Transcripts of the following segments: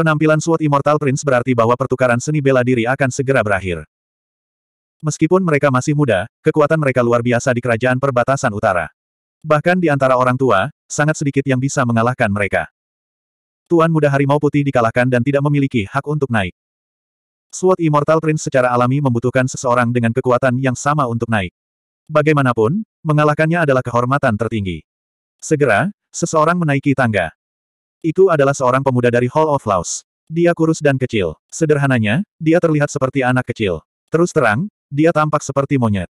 Penampilan Sword Immortal Prince berarti bahwa pertukaran seni bela diri akan segera berakhir. Meskipun mereka masih muda, kekuatan mereka luar biasa di kerajaan perbatasan utara. Bahkan di antara orang tua, sangat sedikit yang bisa mengalahkan mereka. Tuan muda harimau putih dikalahkan dan tidak memiliki hak untuk naik. Sword Immortal Prince secara alami membutuhkan seseorang dengan kekuatan yang sama untuk naik. Bagaimanapun, mengalahkannya adalah kehormatan tertinggi. Segera, seseorang menaiki tangga. Itu adalah seorang pemuda dari Hall of Laws. Dia kurus dan kecil. Sederhananya, dia terlihat seperti anak kecil. Terus terang, dia tampak seperti monyet.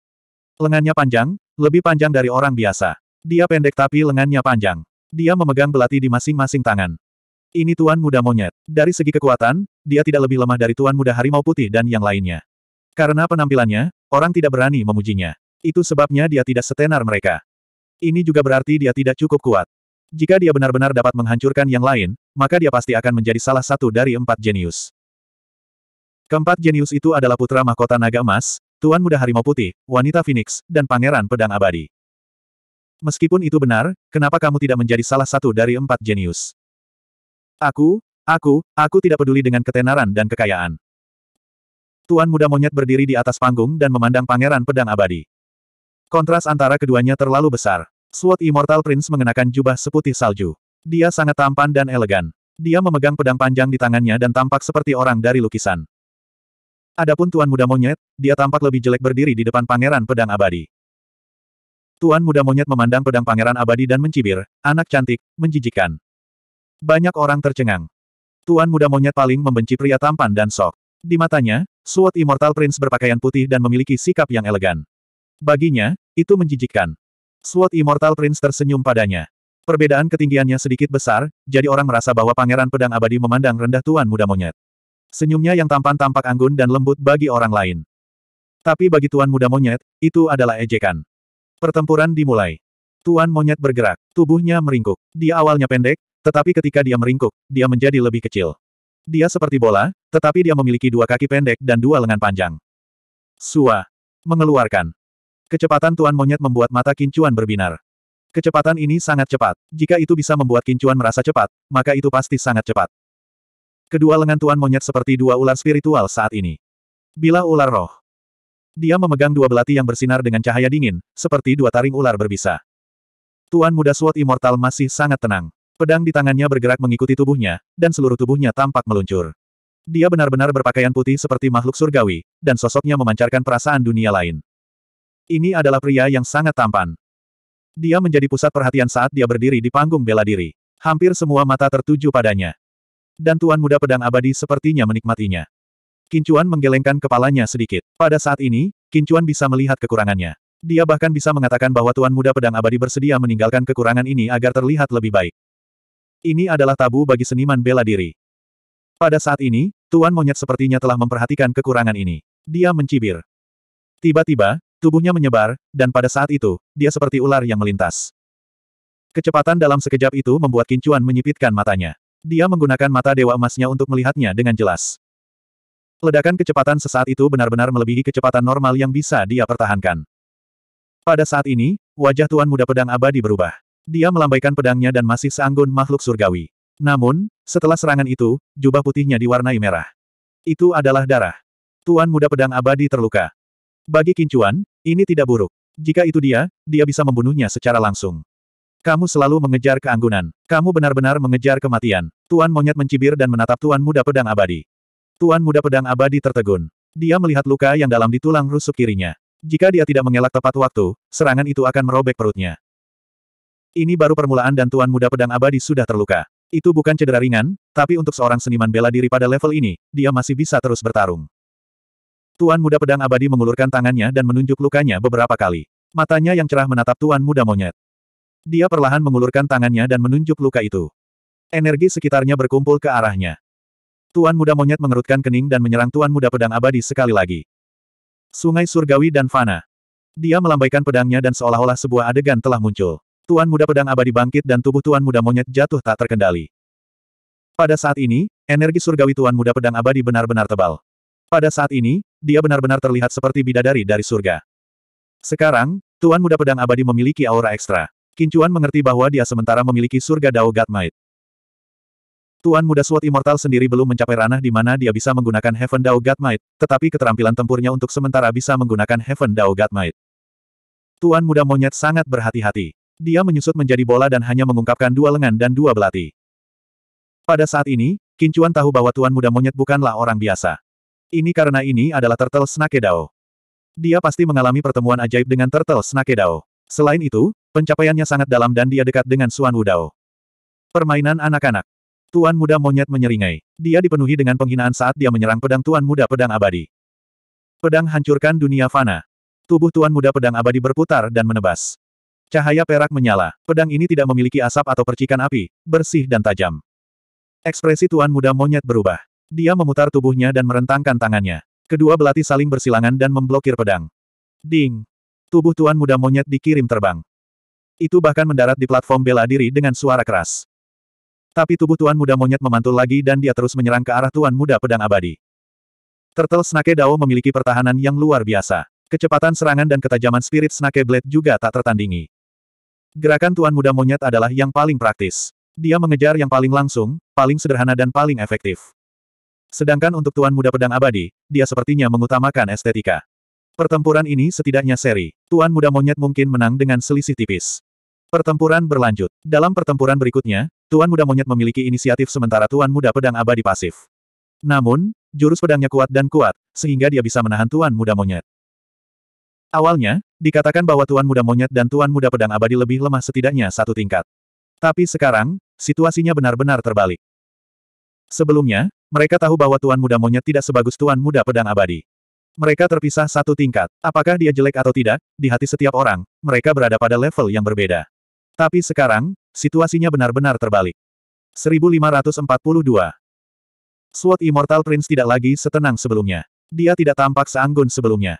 Lengannya panjang, lebih panjang dari orang biasa. Dia pendek tapi lengannya panjang. Dia memegang belati di masing-masing tangan. Ini Tuan Muda Monyet. Dari segi kekuatan, dia tidak lebih lemah dari Tuan Muda Harimau Putih dan yang lainnya. Karena penampilannya, orang tidak berani memujinya. Itu sebabnya dia tidak setenar mereka. Ini juga berarti dia tidak cukup kuat. Jika dia benar-benar dapat menghancurkan yang lain, maka dia pasti akan menjadi salah satu dari empat jenius. Keempat jenius itu adalah putra mahkota naga emas, Tuan Muda Harimau Putih, Wanita Phoenix, dan Pangeran Pedang Abadi. Meskipun itu benar, kenapa kamu tidak menjadi salah satu dari empat jenius? Aku, aku, aku tidak peduli dengan ketenaran dan kekayaan. Tuan Muda Monyet berdiri di atas panggung dan memandang Pangeran Pedang Abadi. Kontras antara keduanya terlalu besar. Sword Immortal Prince mengenakan jubah seputih salju. Dia sangat tampan dan elegan. Dia memegang pedang panjang di tangannya dan tampak seperti orang dari lukisan. Adapun Tuan Muda Monyet, dia tampak lebih jelek berdiri di depan Pangeran Pedang Abadi. Tuan Muda Monyet memandang pedang Pangeran Abadi dan mencibir, anak cantik, menjijikan. Banyak orang tercengang. Tuan Muda Monyet paling membenci pria tampan dan sok. Di matanya, Sword Immortal Prince berpakaian putih dan memiliki sikap yang elegan. Baginya, itu menjijikan. Sword Immortal Prince tersenyum padanya. Perbedaan ketinggiannya sedikit besar, jadi orang merasa bahwa Pangeran Pedang Abadi memandang rendah Tuan Muda Monyet. Senyumnya yang tampan tampak anggun dan lembut bagi orang lain. Tapi bagi Tuan Muda Monyet, itu adalah ejekan. Pertempuran dimulai. Tuan Monyet bergerak, tubuhnya meringkuk. Dia awalnya pendek, tetapi ketika dia meringkuk, dia menjadi lebih kecil. Dia seperti bola, tetapi dia memiliki dua kaki pendek dan dua lengan panjang. Sua. Mengeluarkan. Kecepatan tuan monyet membuat mata kincuan berbinar. Kecepatan ini sangat cepat. Jika itu bisa membuat kincuan merasa cepat, maka itu pasti sangat cepat. Kedua lengan tuan monyet seperti dua ular spiritual saat ini. Bila ular roh. Dia memegang dua belati yang bersinar dengan cahaya dingin, seperti dua taring ular berbisa. Tuan muda SWOT Immortal masih sangat tenang. Pedang di tangannya bergerak mengikuti tubuhnya, dan seluruh tubuhnya tampak meluncur. Dia benar-benar berpakaian putih seperti makhluk surgawi, dan sosoknya memancarkan perasaan dunia lain. Ini adalah pria yang sangat tampan. Dia menjadi pusat perhatian saat dia berdiri di panggung bela diri. Hampir semua mata tertuju padanya. Dan Tuan Muda Pedang Abadi sepertinya menikmatinya. Kincuan menggelengkan kepalanya sedikit. Pada saat ini, Kincuan bisa melihat kekurangannya. Dia bahkan bisa mengatakan bahwa Tuan Muda Pedang Abadi bersedia meninggalkan kekurangan ini agar terlihat lebih baik. Ini adalah tabu bagi seniman bela diri. Pada saat ini, Tuan Monyet sepertinya telah memperhatikan kekurangan ini. Dia mencibir. Tiba-tiba, Tubuhnya menyebar, dan pada saat itu, dia seperti ular yang melintas. Kecepatan dalam sekejap itu membuat Kincuan menyipitkan matanya. Dia menggunakan mata dewa emasnya untuk melihatnya dengan jelas. Ledakan kecepatan sesaat itu benar-benar melebihi kecepatan normal yang bisa dia pertahankan. Pada saat ini, wajah Tuan Muda Pedang Abadi berubah. Dia melambaikan pedangnya dan masih seanggun makhluk surgawi. Namun, setelah serangan itu, jubah putihnya diwarnai merah. Itu adalah darah. Tuan Muda Pedang Abadi terluka. Bagi Kincuan, ini tidak buruk. Jika itu dia, dia bisa membunuhnya secara langsung. Kamu selalu mengejar keanggunan. Kamu benar-benar mengejar kematian. Tuan monyet mencibir dan menatap Tuan muda pedang abadi. Tuan muda pedang abadi tertegun. Dia melihat luka yang dalam di tulang rusuk kirinya. Jika dia tidak mengelak tepat waktu, serangan itu akan merobek perutnya. Ini baru permulaan dan Tuan muda pedang abadi sudah terluka. Itu bukan cedera ringan, tapi untuk seorang seniman bela diri pada level ini, dia masih bisa terus bertarung. Tuan Muda Pedang Abadi mengulurkan tangannya dan menunjuk lukanya beberapa kali. Matanya yang cerah menatap Tuan Muda Monyet. Dia perlahan mengulurkan tangannya dan menunjuk luka itu. Energi sekitarnya berkumpul ke arahnya. Tuan Muda Monyet mengerutkan kening dan menyerang Tuan Muda Pedang Abadi sekali lagi. Sungai Surgawi dan Fana. Dia melambaikan pedangnya dan seolah-olah sebuah adegan telah muncul. Tuan Muda Pedang Abadi bangkit dan tubuh Tuan Muda Monyet jatuh tak terkendali. Pada saat ini, energi surgawi Tuan Muda Pedang Abadi benar-benar tebal. Pada saat ini, dia benar-benar terlihat seperti bidadari dari surga. Sekarang, Tuan Muda Pedang Abadi memiliki aura ekstra. Kincuan mengerti bahwa dia sementara memiliki surga Dao Godmite. Tuan Muda Sword Immortal sendiri belum mencapai ranah di mana dia bisa menggunakan Heaven Dao Godmite, tetapi keterampilan tempurnya untuk sementara bisa menggunakan Heaven Dao Godmite. Tuan Muda Monyet sangat berhati-hati. Dia menyusut menjadi bola dan hanya mengungkapkan dua lengan dan dua belati. Pada saat ini, Kincuan tahu bahwa Tuan Muda Monyet bukanlah orang biasa. Ini karena ini adalah Turtle Snake Dao. Dia pasti mengalami pertemuan ajaib dengan Turtle Snake Dao. Selain itu, pencapaiannya sangat dalam dan dia dekat dengan Suan Wudao. Permainan anak-anak. Tuan muda monyet menyeringai. Dia dipenuhi dengan penghinaan saat dia menyerang pedang tuan muda pedang abadi. Pedang hancurkan dunia fana. Tubuh tuan muda pedang abadi berputar dan menebas. Cahaya perak menyala. Pedang ini tidak memiliki asap atau percikan api, bersih dan tajam. Ekspresi tuan muda monyet berubah. Dia memutar tubuhnya dan merentangkan tangannya. Kedua belati saling bersilangan dan memblokir pedang. Ding! Tubuh tuan muda monyet dikirim terbang. Itu bahkan mendarat di platform bela diri dengan suara keras. Tapi tubuh tuan muda monyet memantul lagi dan dia terus menyerang ke arah tuan muda pedang abadi. Turtle Snake Dao memiliki pertahanan yang luar biasa. Kecepatan serangan dan ketajaman Spirit Snake Blade juga tak tertandingi. Gerakan tuan muda monyet adalah yang paling praktis. Dia mengejar yang paling langsung, paling sederhana dan paling efektif. Sedangkan untuk Tuan Muda Pedang Abadi, dia sepertinya mengutamakan estetika. Pertempuran ini setidaknya seri. Tuan Muda Monyet mungkin menang dengan selisih tipis. Pertempuran berlanjut. Dalam pertempuran berikutnya, Tuan Muda Monyet memiliki inisiatif sementara Tuan Muda Pedang Abadi pasif. Namun, jurus pedangnya kuat dan kuat, sehingga dia bisa menahan Tuan Muda Monyet. Awalnya, dikatakan bahwa Tuan Muda Monyet dan Tuan Muda Pedang Abadi lebih lemah setidaknya satu tingkat. Tapi sekarang, situasinya benar-benar terbalik. Sebelumnya, mereka tahu bahwa Tuan Muda Monyet tidak sebagus Tuan Muda Pedang Abadi. Mereka terpisah satu tingkat. Apakah dia jelek atau tidak, di hati setiap orang, mereka berada pada level yang berbeda. Tapi sekarang, situasinya benar-benar terbalik. 1542 Sword Immortal Prince tidak lagi setenang sebelumnya. Dia tidak tampak seanggun sebelumnya.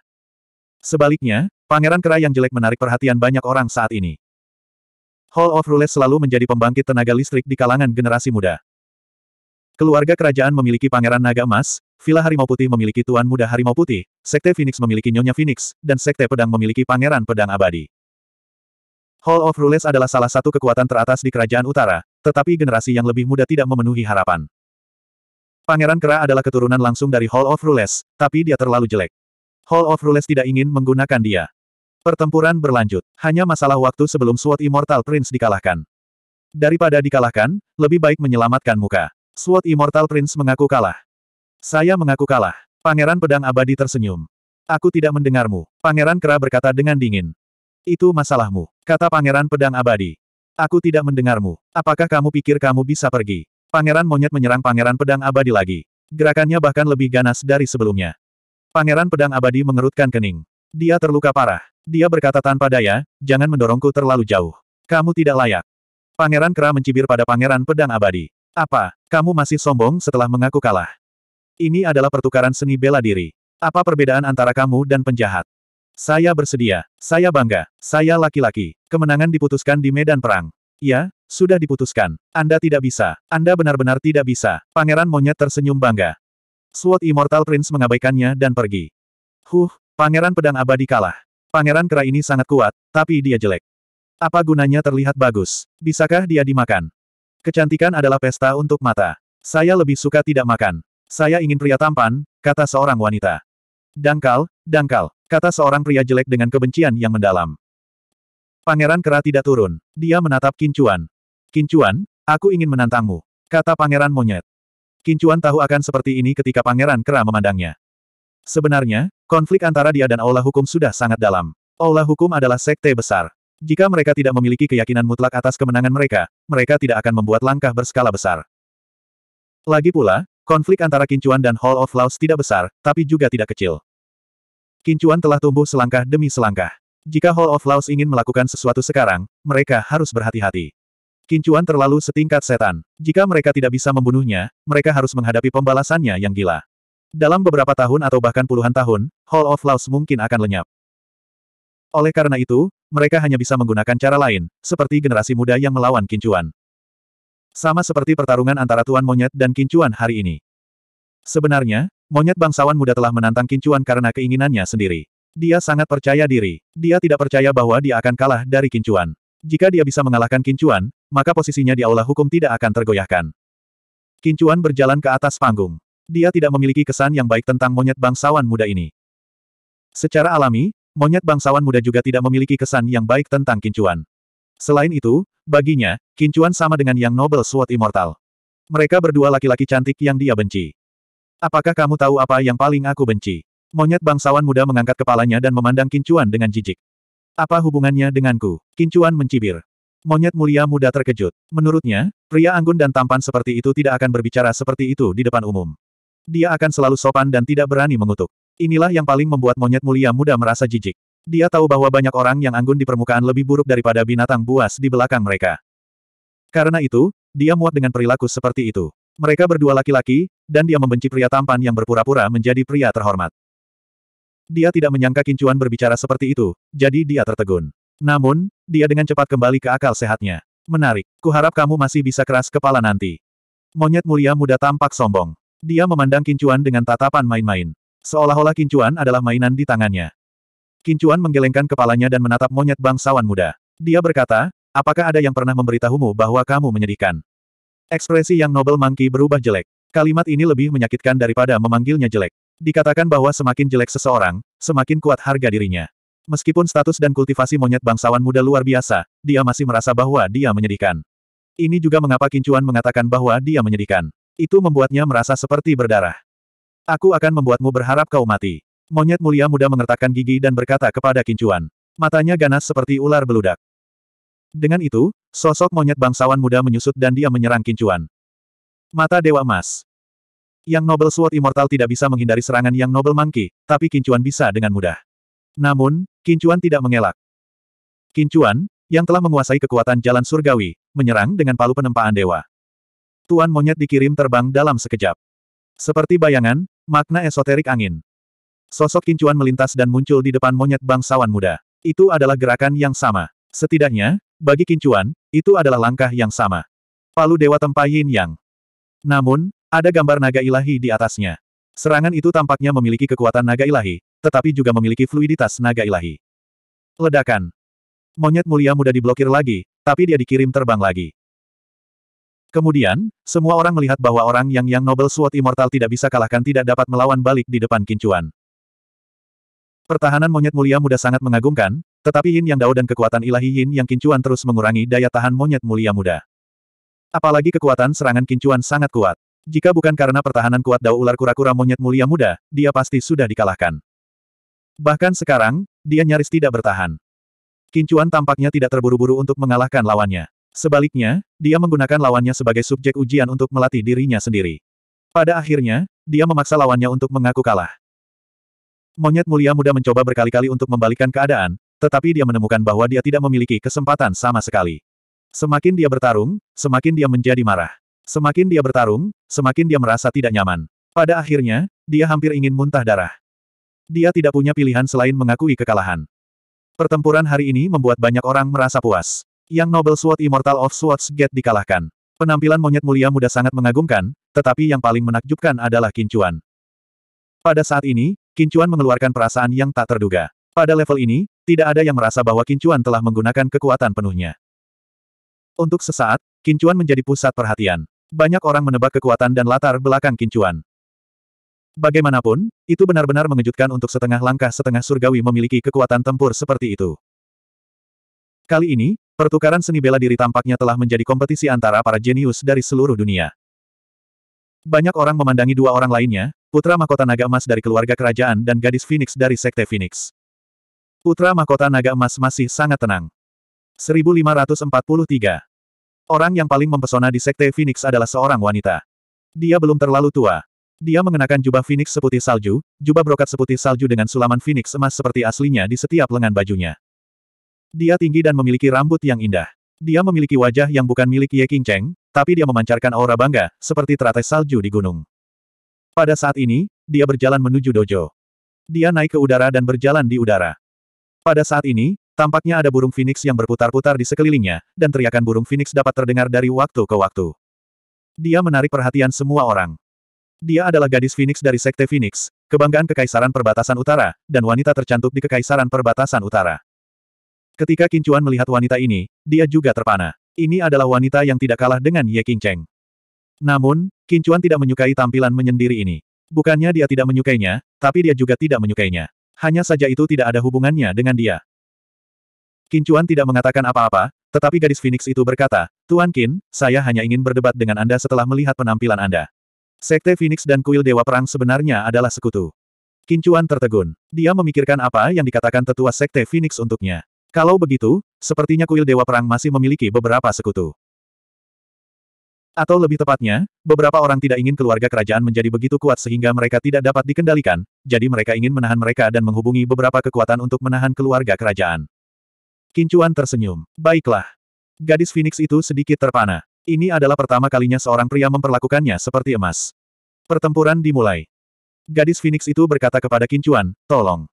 Sebaliknya, Pangeran Kera yang jelek menarik perhatian banyak orang saat ini. Hall of Rules selalu menjadi pembangkit tenaga listrik di kalangan generasi muda. Keluarga kerajaan memiliki pangeran naga emas, Villa Harimau Putih memiliki Tuan Muda Harimau Putih, Sekte Phoenix memiliki Nyonya Phoenix, dan Sekte Pedang memiliki Pangeran Pedang Abadi. Hall of Rules adalah salah satu kekuatan teratas di kerajaan utara, tetapi generasi yang lebih muda tidak memenuhi harapan. Pangeran Kera adalah keturunan langsung dari Hall of Rules, tapi dia terlalu jelek. Hall of Rules tidak ingin menggunakan dia. Pertempuran berlanjut, hanya masalah waktu sebelum Sword Immortal Prince dikalahkan. Daripada dikalahkan, lebih baik menyelamatkan muka. Sword Immortal Prince mengaku kalah. Saya mengaku kalah. Pangeran Pedang Abadi tersenyum. Aku tidak mendengarmu. Pangeran Kera berkata dengan dingin. Itu masalahmu, kata Pangeran Pedang Abadi. Aku tidak mendengarmu. Apakah kamu pikir kamu bisa pergi? Pangeran Monyet menyerang Pangeran Pedang Abadi lagi. Gerakannya bahkan lebih ganas dari sebelumnya. Pangeran Pedang Abadi mengerutkan kening. Dia terluka parah. Dia berkata tanpa daya, jangan mendorongku terlalu jauh. Kamu tidak layak. Pangeran Kera mencibir pada Pangeran Pedang Abadi. Apa, kamu masih sombong setelah mengaku kalah? Ini adalah pertukaran seni bela diri. Apa perbedaan antara kamu dan penjahat? Saya bersedia, saya bangga, saya laki-laki. Kemenangan diputuskan di medan perang. Ya, sudah diputuskan. Anda tidak bisa. Anda benar-benar tidak bisa. Pangeran monyet tersenyum bangga. Sword Immortal Prince mengabaikannya dan pergi. Huh, Pangeran Pedang Abadi kalah. Pangeran Kera ini sangat kuat, tapi dia jelek. Apa gunanya terlihat bagus? Bisakah dia dimakan? Kecantikan adalah pesta untuk mata. Saya lebih suka tidak makan. Saya ingin pria tampan, kata seorang wanita. Dangkal, dangkal, kata seorang pria jelek dengan kebencian yang mendalam. Pangeran Kera tidak turun. Dia menatap Kincuan. Kincuan, aku ingin menantangmu, kata Pangeran Monyet. Kincuan tahu akan seperti ini ketika Pangeran Kera memandangnya. Sebenarnya, konflik antara dia dan Allah Hukum sudah sangat dalam. Allah Hukum adalah sekte besar. Jika mereka tidak memiliki keyakinan mutlak atas kemenangan mereka, mereka tidak akan membuat langkah berskala besar. Lagi pula, konflik antara Kincuan dan Hall of Laos tidak besar, tapi juga tidak kecil. Kincuan telah tumbuh selangkah demi selangkah. Jika Hall of Laos ingin melakukan sesuatu sekarang, mereka harus berhati-hati. Kincuan terlalu setingkat setan. Jika mereka tidak bisa membunuhnya, mereka harus menghadapi pembalasannya yang gila. Dalam beberapa tahun atau bahkan puluhan tahun, Hall of Laos mungkin akan lenyap. Oleh karena itu, mereka hanya bisa menggunakan cara lain, seperti generasi muda yang melawan kincuan. Sama seperti pertarungan antara Tuan Monyet dan kincuan hari ini. Sebenarnya, monyet bangsawan muda telah menantang kincuan karena keinginannya sendiri. Dia sangat percaya diri. Dia tidak percaya bahwa dia akan kalah dari kincuan. Jika dia bisa mengalahkan kincuan, maka posisinya di aula hukum tidak akan tergoyahkan. Kincuan berjalan ke atas panggung. Dia tidak memiliki kesan yang baik tentang monyet bangsawan muda ini. Secara alami, Monyet bangsawan muda juga tidak memiliki kesan yang baik tentang Kincuan. Selain itu, baginya, Kincuan sama dengan yang Nobel Sword Immortal. Mereka berdua laki-laki cantik yang dia benci. Apakah kamu tahu apa yang paling aku benci? Monyet bangsawan muda mengangkat kepalanya dan memandang Kincuan dengan jijik. Apa hubungannya denganku? Kincuan mencibir. Monyet mulia muda terkejut. Menurutnya, pria anggun dan tampan seperti itu tidak akan berbicara seperti itu di depan umum. Dia akan selalu sopan dan tidak berani mengutuk. Inilah yang paling membuat monyet mulia muda merasa jijik. Dia tahu bahwa banyak orang yang anggun di permukaan lebih buruk daripada binatang buas di belakang mereka. Karena itu, dia muat dengan perilaku seperti itu. Mereka berdua laki-laki, dan dia membenci pria tampan yang berpura-pura menjadi pria terhormat. Dia tidak menyangka Kincuan berbicara seperti itu, jadi dia tertegun. Namun, dia dengan cepat kembali ke akal sehatnya. Menarik, kuharap kamu masih bisa keras kepala nanti. Monyet mulia muda tampak sombong. Dia memandang Kincuan dengan tatapan main-main. Seolah-olah kincuan adalah mainan di tangannya. Kincuan menggelengkan kepalanya dan menatap monyet bangsawan muda. Dia berkata, apakah ada yang pernah memberitahumu bahwa kamu menyedihkan? Ekspresi yang nobel Monkey berubah jelek. Kalimat ini lebih menyakitkan daripada memanggilnya jelek. Dikatakan bahwa semakin jelek seseorang, semakin kuat harga dirinya. Meskipun status dan kultivasi monyet bangsawan muda luar biasa, dia masih merasa bahwa dia menyedihkan. Ini juga mengapa Kincuan mengatakan bahwa dia menyedihkan. Itu membuatnya merasa seperti berdarah. Aku akan membuatmu berharap kau mati. Monyet mulia muda mengertakkan gigi dan berkata kepada Kincuan. Matanya ganas seperti ular beludak. Dengan itu, sosok monyet bangsawan muda menyusut dan dia menyerang Kincuan. Mata Dewa Emas. Yang Noble Sword Immortal tidak bisa menghindari serangan yang Noble Monkey, tapi Kincuan bisa dengan mudah. Namun, Kincuan tidak mengelak. Kincuan, yang telah menguasai kekuatan jalan surgawi, menyerang dengan palu penempaan dewa. Tuan monyet dikirim terbang dalam sekejap. Seperti bayangan, Makna esoterik angin. Sosok kincuan melintas dan muncul di depan monyet bangsawan muda. Itu adalah gerakan yang sama. Setidaknya, bagi kincuan, itu adalah langkah yang sama. Palu Dewa Tempa Yin Yang. Namun, ada gambar naga ilahi di atasnya. Serangan itu tampaknya memiliki kekuatan naga ilahi, tetapi juga memiliki fluiditas naga ilahi. Ledakan. Monyet mulia muda diblokir lagi, tapi dia dikirim terbang lagi. Kemudian, semua orang melihat bahwa orang yang yang Nobel Sword Immortal tidak bisa kalahkan tidak dapat melawan balik di depan kincuan. Pertahanan monyet mulia muda sangat mengagumkan, tetapi Yin Yang Dao dan kekuatan ilahi Yin Yang kincuan terus mengurangi daya tahan monyet mulia muda. Apalagi kekuatan serangan kincuan sangat kuat. Jika bukan karena pertahanan kuat Dao ular kura-kura monyet mulia muda, dia pasti sudah dikalahkan. Bahkan sekarang, dia nyaris tidak bertahan. Kincuan tampaknya tidak terburu-buru untuk mengalahkan lawannya. Sebaliknya, dia menggunakan lawannya sebagai subjek ujian untuk melatih dirinya sendiri. Pada akhirnya, dia memaksa lawannya untuk mengaku kalah. Monyet mulia muda mencoba berkali-kali untuk membalikkan keadaan, tetapi dia menemukan bahwa dia tidak memiliki kesempatan sama sekali. Semakin dia bertarung, semakin dia menjadi marah. Semakin dia bertarung, semakin dia merasa tidak nyaman. Pada akhirnya, dia hampir ingin muntah darah. Dia tidak punya pilihan selain mengakui kekalahan. Pertempuran hari ini membuat banyak orang merasa puas yang Noble Sword Immortal of Swords Get dikalahkan. Penampilan monyet mulia muda sangat mengagumkan, tetapi yang paling menakjubkan adalah Kincuan. Pada saat ini, Kincuan mengeluarkan perasaan yang tak terduga. Pada level ini, tidak ada yang merasa bahwa Kincuan telah menggunakan kekuatan penuhnya. Untuk sesaat, Kincuan menjadi pusat perhatian. Banyak orang menebak kekuatan dan latar belakang Kincuan. Bagaimanapun, itu benar-benar mengejutkan untuk setengah langkah setengah surgawi memiliki kekuatan tempur seperti itu. Kali ini, pertukaran seni bela diri tampaknya telah menjadi kompetisi antara para jenius dari seluruh dunia. Banyak orang memandangi dua orang lainnya, putra mahkota naga emas dari keluarga kerajaan dan gadis Phoenix dari sekte Phoenix. Putra mahkota naga emas masih sangat tenang. 1543 Orang yang paling mempesona di sekte Phoenix adalah seorang wanita. Dia belum terlalu tua, dia mengenakan jubah Phoenix seputih salju, jubah brokat seputih salju dengan sulaman Phoenix emas seperti aslinya di setiap lengan bajunya. Dia tinggi dan memiliki rambut yang indah. Dia memiliki wajah yang bukan milik Ye King Cheng, tapi dia memancarkan aura bangga, seperti teratai salju di gunung. Pada saat ini, dia berjalan menuju dojo. Dia naik ke udara dan berjalan di udara. Pada saat ini, tampaknya ada burung phoenix yang berputar-putar di sekelilingnya, dan teriakan burung phoenix dapat terdengar dari waktu ke waktu. Dia menarik perhatian semua orang. Dia adalah gadis Phoenix dari Sekte Phoenix, kebanggaan Kekaisaran Perbatasan Utara, dan wanita tercantik di Kekaisaran Perbatasan Utara. Ketika Kincuan melihat wanita ini, dia juga terpana. Ini adalah wanita yang tidak kalah dengan Ye Qingcheng. Namun, Kincuan tidak menyukai tampilan menyendiri ini. Bukannya dia tidak menyukainya, tapi dia juga tidak menyukainya. Hanya saja itu tidak ada hubungannya dengan dia. Kincuan tidak mengatakan apa-apa, tetapi gadis Phoenix itu berkata, Tuan Kin, saya hanya ingin berdebat dengan Anda setelah melihat penampilan Anda. Sekte Phoenix dan kuil Dewa Perang sebenarnya adalah sekutu. Kincuan tertegun. Dia memikirkan apa yang dikatakan tetua Sekte Phoenix untuknya. Kalau begitu, sepertinya kuil Dewa Perang masih memiliki beberapa sekutu. Atau lebih tepatnya, beberapa orang tidak ingin keluarga kerajaan menjadi begitu kuat sehingga mereka tidak dapat dikendalikan, jadi mereka ingin menahan mereka dan menghubungi beberapa kekuatan untuk menahan keluarga kerajaan. Kincuan tersenyum. Baiklah. Gadis Phoenix itu sedikit terpana. Ini adalah pertama kalinya seorang pria memperlakukannya seperti emas. Pertempuran dimulai. Gadis Phoenix itu berkata kepada Kincuan, tolong.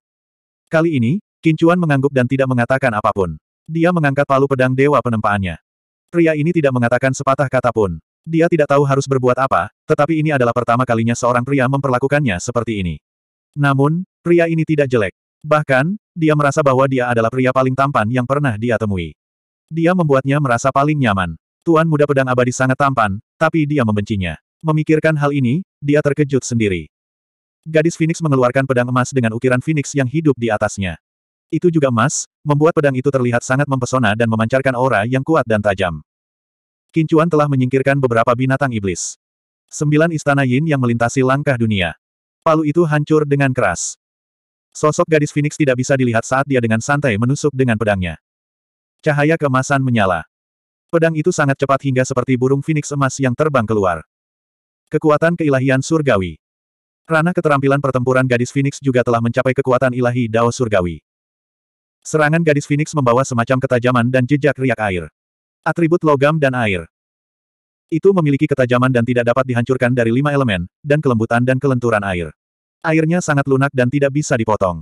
Kali ini, Kincuan mengangguk dan tidak mengatakan apapun. Dia mengangkat palu pedang dewa penempaannya. Pria ini tidak mengatakan sepatah kata pun. Dia tidak tahu harus berbuat apa, tetapi ini adalah pertama kalinya seorang pria memperlakukannya seperti ini. Namun, pria ini tidak jelek. Bahkan, dia merasa bahwa dia adalah pria paling tampan yang pernah dia temui. Dia membuatnya merasa paling nyaman. Tuan muda pedang abadi sangat tampan, tapi dia membencinya. Memikirkan hal ini, dia terkejut sendiri. Gadis Phoenix mengeluarkan pedang emas dengan ukiran Phoenix yang hidup di atasnya. Itu juga emas, membuat pedang itu terlihat sangat mempesona dan memancarkan aura yang kuat dan tajam. Kincuan telah menyingkirkan beberapa binatang iblis. Sembilan istana Yin yang melintasi langkah dunia. Palu itu hancur dengan keras. Sosok gadis Phoenix tidak bisa dilihat saat dia dengan santai menusuk dengan pedangnya. Cahaya kemasan menyala. Pedang itu sangat cepat hingga seperti burung Phoenix emas yang terbang keluar. Kekuatan keilahian surgawi. Ranah keterampilan pertempuran gadis Phoenix juga telah mencapai kekuatan ilahi Dao surgawi. Serangan gadis Phoenix membawa semacam ketajaman dan jejak riak air. Atribut logam dan air. Itu memiliki ketajaman dan tidak dapat dihancurkan dari lima elemen, dan kelembutan dan kelenturan air. Airnya sangat lunak dan tidak bisa dipotong.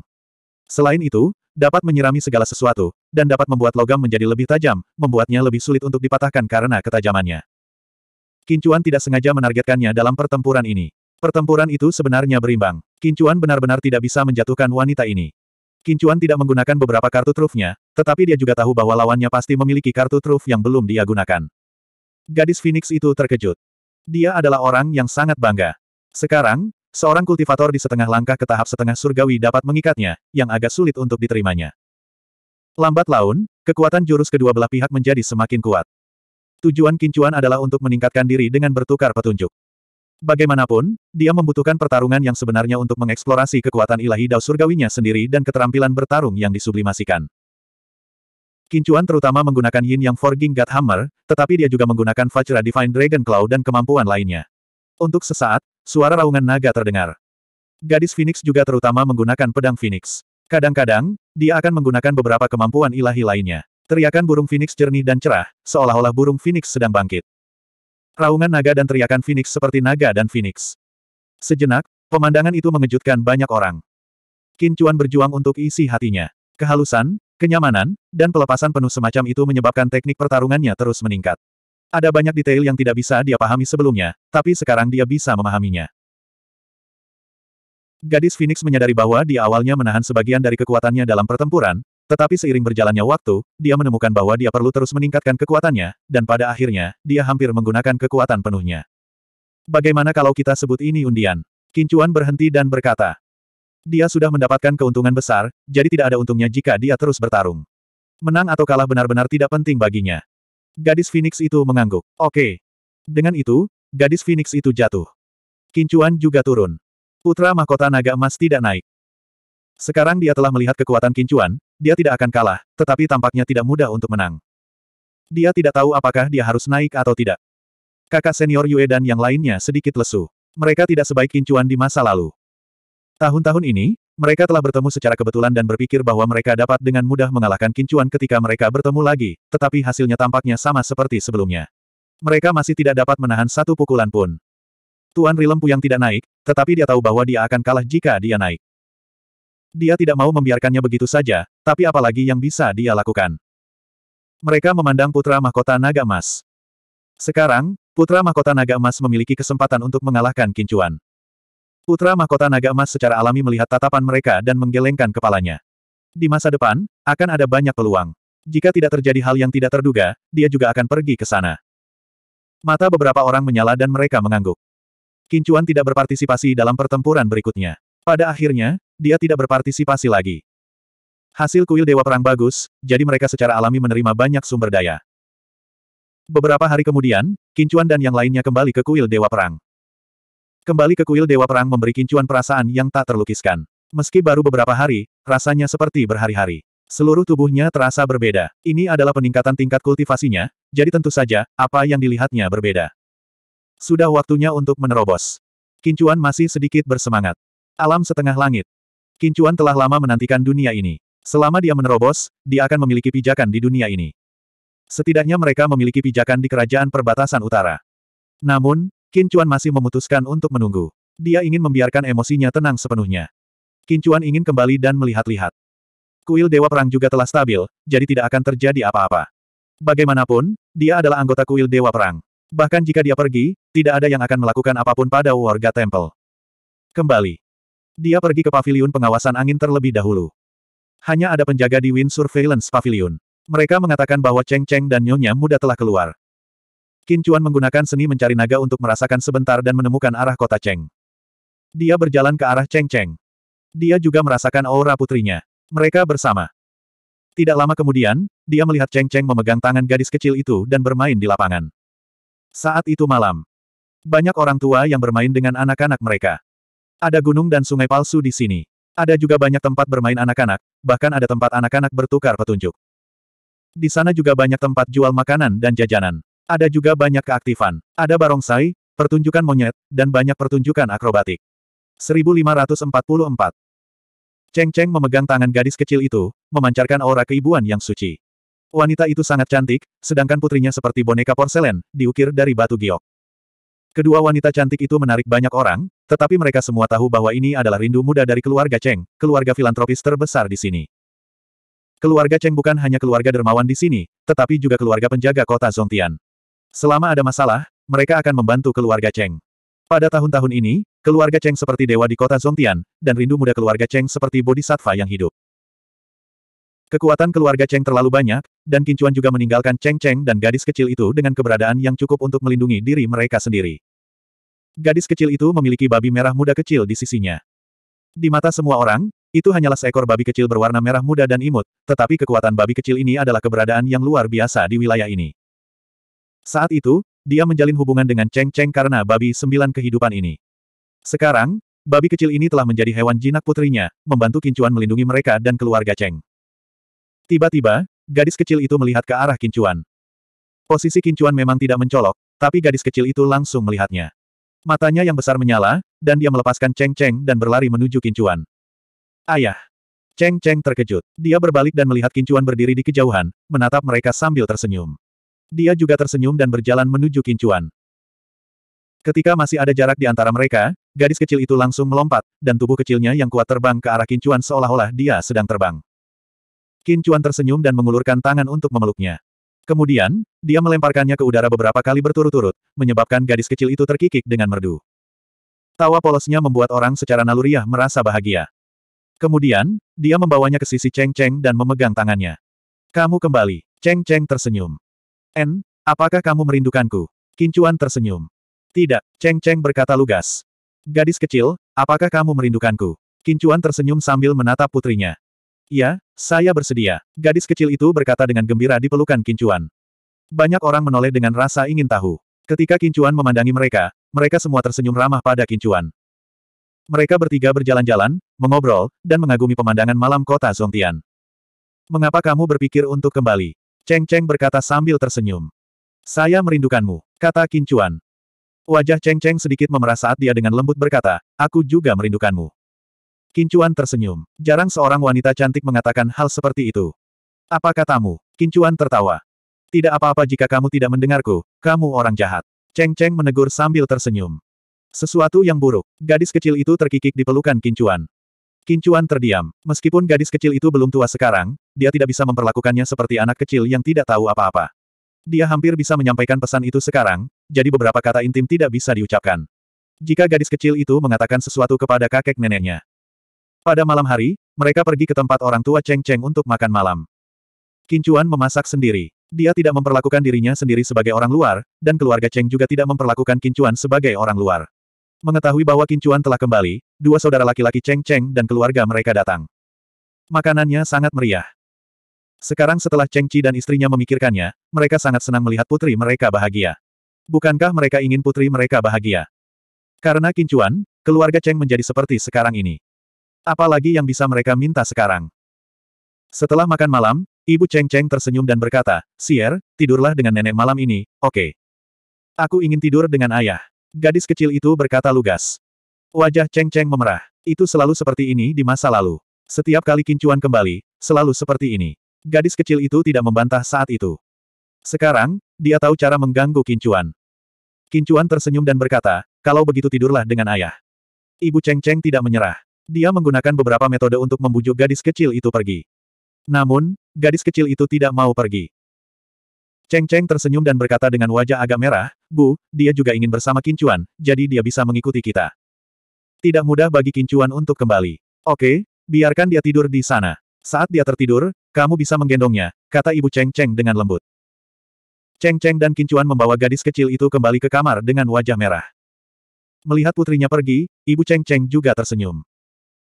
Selain itu, dapat menyirami segala sesuatu, dan dapat membuat logam menjadi lebih tajam, membuatnya lebih sulit untuk dipatahkan karena ketajamannya. Kincuan tidak sengaja menargetkannya dalam pertempuran ini. Pertempuran itu sebenarnya berimbang. Kincuan benar-benar tidak bisa menjatuhkan wanita ini. Kincuan tidak menggunakan beberapa kartu trufnya, tetapi dia juga tahu bahwa lawannya pasti memiliki kartu truf yang belum dia gunakan. Gadis Phoenix itu terkejut. Dia adalah orang yang sangat bangga. Sekarang, seorang kultivator di setengah langkah ke tahap setengah surgawi dapat mengikatnya, yang agak sulit untuk diterimanya. Lambat laun, kekuatan jurus kedua belah pihak menjadi semakin kuat. Tujuan Kincuan adalah untuk meningkatkan diri dengan bertukar petunjuk. Bagaimanapun, dia membutuhkan pertarungan yang sebenarnya untuk mengeksplorasi kekuatan ilahi dao surgawinya sendiri dan keterampilan bertarung yang disublimasikan. Kincuan terutama menggunakan Yin Yang Forging God Hammer, tetapi dia juga menggunakan Vajra Divine Dragon Claw dan kemampuan lainnya. Untuk sesaat, suara raungan naga terdengar. Gadis Phoenix juga terutama menggunakan pedang Phoenix. Kadang-kadang, dia akan menggunakan beberapa kemampuan ilahi lainnya. Teriakan burung phoenix jernih dan cerah, seolah-olah burung phoenix sedang bangkit. Raungan naga dan teriakan Phoenix seperti naga dan Phoenix. Sejenak, pemandangan itu mengejutkan banyak orang. Kincuan berjuang untuk isi hatinya. Kehalusan, kenyamanan, dan pelepasan penuh semacam itu menyebabkan teknik pertarungannya terus meningkat. Ada banyak detail yang tidak bisa dia pahami sebelumnya, tapi sekarang dia bisa memahaminya. Gadis Phoenix menyadari bahwa dia awalnya menahan sebagian dari kekuatannya dalam pertempuran, tetapi seiring berjalannya waktu, dia menemukan bahwa dia perlu terus meningkatkan kekuatannya, dan pada akhirnya, dia hampir menggunakan kekuatan penuhnya. Bagaimana kalau kita sebut ini undian? Kincuan berhenti dan berkata. Dia sudah mendapatkan keuntungan besar, jadi tidak ada untungnya jika dia terus bertarung. Menang atau kalah benar-benar tidak penting baginya. Gadis Phoenix itu mengangguk. Oke. Dengan itu, gadis Phoenix itu jatuh. Kincuan juga turun. Putra mahkota naga emas tidak naik. Sekarang dia telah melihat kekuatan Kincuan, dia tidak akan kalah, tetapi tampaknya tidak mudah untuk menang. Dia tidak tahu apakah dia harus naik atau tidak. Kakak senior Yue dan yang lainnya sedikit lesu. Mereka tidak sebaik kincuan di masa lalu. Tahun-tahun ini, mereka telah bertemu secara kebetulan dan berpikir bahwa mereka dapat dengan mudah mengalahkan kincuan ketika mereka bertemu lagi, tetapi hasilnya tampaknya sama seperti sebelumnya. Mereka masih tidak dapat menahan satu pukulan pun. Tuan Rilem yang tidak naik, tetapi dia tahu bahwa dia akan kalah jika dia naik. Dia tidak mau membiarkannya begitu saja, tapi apalagi yang bisa dia lakukan. Mereka memandang putra mahkota naga emas. Sekarang, putra mahkota naga emas memiliki kesempatan untuk mengalahkan Kincuan. Putra mahkota naga emas secara alami melihat tatapan mereka dan menggelengkan kepalanya. Di masa depan, akan ada banyak peluang. Jika tidak terjadi hal yang tidak terduga, dia juga akan pergi ke sana. Mata beberapa orang menyala dan mereka mengangguk. Kincuan tidak berpartisipasi dalam pertempuran berikutnya. Pada akhirnya, dia tidak berpartisipasi lagi. Hasil kuil Dewa Perang bagus, jadi mereka secara alami menerima banyak sumber daya. Beberapa hari kemudian, Kincuan dan yang lainnya kembali ke kuil Dewa Perang. Kembali ke kuil Dewa Perang memberi Kincuan perasaan yang tak terlukiskan. Meski baru beberapa hari, rasanya seperti berhari-hari. Seluruh tubuhnya terasa berbeda. Ini adalah peningkatan tingkat kultivasinya, jadi tentu saja, apa yang dilihatnya berbeda. Sudah waktunya untuk menerobos. Kincuan masih sedikit bersemangat. Alam setengah langit. Kincuan telah lama menantikan dunia ini. Selama dia menerobos, dia akan memiliki pijakan di dunia ini. Setidaknya mereka memiliki pijakan di kerajaan perbatasan utara. Namun, Kincuan masih memutuskan untuk menunggu. Dia ingin membiarkan emosinya tenang sepenuhnya. Kincuan ingin kembali dan melihat-lihat. Kuil Dewa Perang juga telah stabil, jadi tidak akan terjadi apa-apa. Bagaimanapun, dia adalah anggota kuil Dewa Perang. Bahkan jika dia pergi, tidak ada yang akan melakukan apapun pada Warga Temple. Kembali. Dia pergi ke Pavilion pengawasan angin terlebih dahulu. Hanya ada penjaga di Wind Surveillance Pavilion. Mereka mengatakan bahwa Cheng Cheng dan Nyonya muda telah keluar. Qin Chuan menggunakan seni mencari naga untuk merasakan sebentar dan menemukan arah kota Cheng. Dia berjalan ke arah Cheng Cheng. Dia juga merasakan aura putrinya. Mereka bersama. Tidak lama kemudian, dia melihat Cheng Cheng memegang tangan gadis kecil itu dan bermain di lapangan. Saat itu malam. Banyak orang tua yang bermain dengan anak-anak mereka. Ada gunung dan sungai palsu di sini. Ada juga banyak tempat bermain anak-anak, bahkan ada tempat anak-anak bertukar petunjuk. Di sana juga banyak tempat jual makanan dan jajanan. Ada juga banyak keaktifan. Ada barongsai, pertunjukan monyet, dan banyak pertunjukan akrobatik. 1544 Cheng Cheng memegang tangan gadis kecil itu, memancarkan aura keibuan yang suci. Wanita itu sangat cantik, sedangkan putrinya seperti boneka porselen, diukir dari batu giok. Kedua wanita cantik itu menarik banyak orang, tetapi mereka semua tahu bahwa ini adalah rindu muda dari keluarga Cheng, keluarga filantropis terbesar di sini. Keluarga Cheng bukan hanya keluarga dermawan di sini, tetapi juga keluarga penjaga kota Zongtian. Selama ada masalah, mereka akan membantu keluarga Cheng. Pada tahun-tahun ini, keluarga Cheng seperti dewa di kota Zongtian, dan rindu muda keluarga Cheng seperti bodhisattva yang hidup. Kekuatan keluarga Cheng terlalu banyak, dan Kincuan juga meninggalkan Cheng Cheng dan gadis kecil itu dengan keberadaan yang cukup untuk melindungi diri mereka sendiri. Gadis kecil itu memiliki babi merah muda kecil di sisinya. Di mata semua orang, itu hanyalah seekor babi kecil berwarna merah muda dan imut, tetapi kekuatan babi kecil ini adalah keberadaan yang luar biasa di wilayah ini. Saat itu, dia menjalin hubungan dengan Cheng Cheng karena babi sembilan kehidupan ini. Sekarang, babi kecil ini telah menjadi hewan jinak putrinya, membantu Kincuan melindungi mereka dan keluarga Cheng. Tiba-tiba, gadis kecil itu melihat ke arah Kincuan. Posisi Kincuan memang tidak mencolok, tapi gadis kecil itu langsung melihatnya. Matanya yang besar menyala, dan dia melepaskan Cheng Cheng dan berlari menuju Kincuan. Ayah! Cheng Cheng terkejut. Dia berbalik dan melihat Kincuan berdiri di kejauhan, menatap mereka sambil tersenyum. Dia juga tersenyum dan berjalan menuju Kincuan. Ketika masih ada jarak di antara mereka, gadis kecil itu langsung melompat, dan tubuh kecilnya yang kuat terbang ke arah Kincuan seolah-olah dia sedang terbang. Kincuan tersenyum dan mengulurkan tangan untuk memeluknya. Kemudian, dia melemparkannya ke udara beberapa kali berturut-turut, menyebabkan gadis kecil itu terkikik dengan merdu. Tawa polosnya membuat orang secara naluriah merasa bahagia. Kemudian, dia membawanya ke sisi Cheng Cheng dan memegang tangannya. Kamu kembali. Cheng Cheng tersenyum. En, apakah kamu merindukanku? Kincuan tersenyum. Tidak, Cheng Cheng berkata lugas. Gadis kecil, apakah kamu merindukanku? Kincuan tersenyum sambil menatap putrinya. Ya, saya bersedia. Gadis kecil itu berkata dengan gembira di pelukan Kincuan. Banyak orang menoleh dengan rasa ingin tahu. Ketika Kincuan memandangi mereka, mereka semua tersenyum ramah pada Kincuan. Mereka bertiga berjalan-jalan, mengobrol, dan mengagumi pemandangan malam kota Zongtian. Mengapa kamu berpikir untuk kembali? Cheng Cheng berkata sambil tersenyum. Saya merindukanmu, kata Kincuan. Wajah Cheng Cheng sedikit memerah saat dia dengan lembut berkata, aku juga merindukanmu. Kincuan tersenyum. Jarang seorang wanita cantik mengatakan hal seperti itu. Apa katamu? Kincuan tertawa. Tidak apa-apa jika kamu tidak mendengarku, kamu orang jahat. Cheng Cheng menegur sambil tersenyum. Sesuatu yang buruk. Gadis kecil itu terkikik di pelukan Kincuan. Kincuan terdiam. Meskipun gadis kecil itu belum tua sekarang, dia tidak bisa memperlakukannya seperti anak kecil yang tidak tahu apa-apa. Dia hampir bisa menyampaikan pesan itu sekarang, jadi beberapa kata intim tidak bisa diucapkan. Jika gadis kecil itu mengatakan sesuatu kepada kakek neneknya, pada malam hari, mereka pergi ke tempat orang tua Cheng Cheng untuk makan malam. Kincuan memasak sendiri. Dia tidak memperlakukan dirinya sendiri sebagai orang luar, dan keluarga Cheng juga tidak memperlakukan Kincuan sebagai orang luar. Mengetahui bahwa Kincuan telah kembali, dua saudara laki-laki Cheng Cheng dan keluarga mereka datang. Makanannya sangat meriah. Sekarang setelah Cheng Chi dan istrinya memikirkannya, mereka sangat senang melihat putri mereka bahagia. Bukankah mereka ingin putri mereka bahagia? Karena Kincuan, keluarga Cheng menjadi seperti sekarang ini. Apalagi yang bisa mereka minta sekarang. Setelah makan malam, Ibu Cheng Cheng tersenyum dan berkata, Sier, tidurlah dengan nenek malam ini, oke. Okay. Aku ingin tidur dengan ayah. Gadis kecil itu berkata lugas. Wajah Cheng Cheng memerah. Itu selalu seperti ini di masa lalu. Setiap kali kincuan kembali, selalu seperti ini. Gadis kecil itu tidak membantah saat itu. Sekarang, dia tahu cara mengganggu kincuan. Kincuan tersenyum dan berkata, kalau begitu tidurlah dengan ayah. Ibu Cheng Cheng tidak menyerah. Dia menggunakan beberapa metode untuk membujuk gadis kecil itu pergi. Namun, gadis kecil itu tidak mau pergi. Cheng Cheng tersenyum dan berkata dengan wajah agak merah, Bu, dia juga ingin bersama Kincuan, jadi dia bisa mengikuti kita. Tidak mudah bagi Kincuan untuk kembali. Oke, biarkan dia tidur di sana. Saat dia tertidur, kamu bisa menggendongnya, kata ibu Cheng Cheng dengan lembut. Cheng Cheng dan Kincuan membawa gadis kecil itu kembali ke kamar dengan wajah merah. Melihat putrinya pergi, ibu Cheng Cheng juga tersenyum.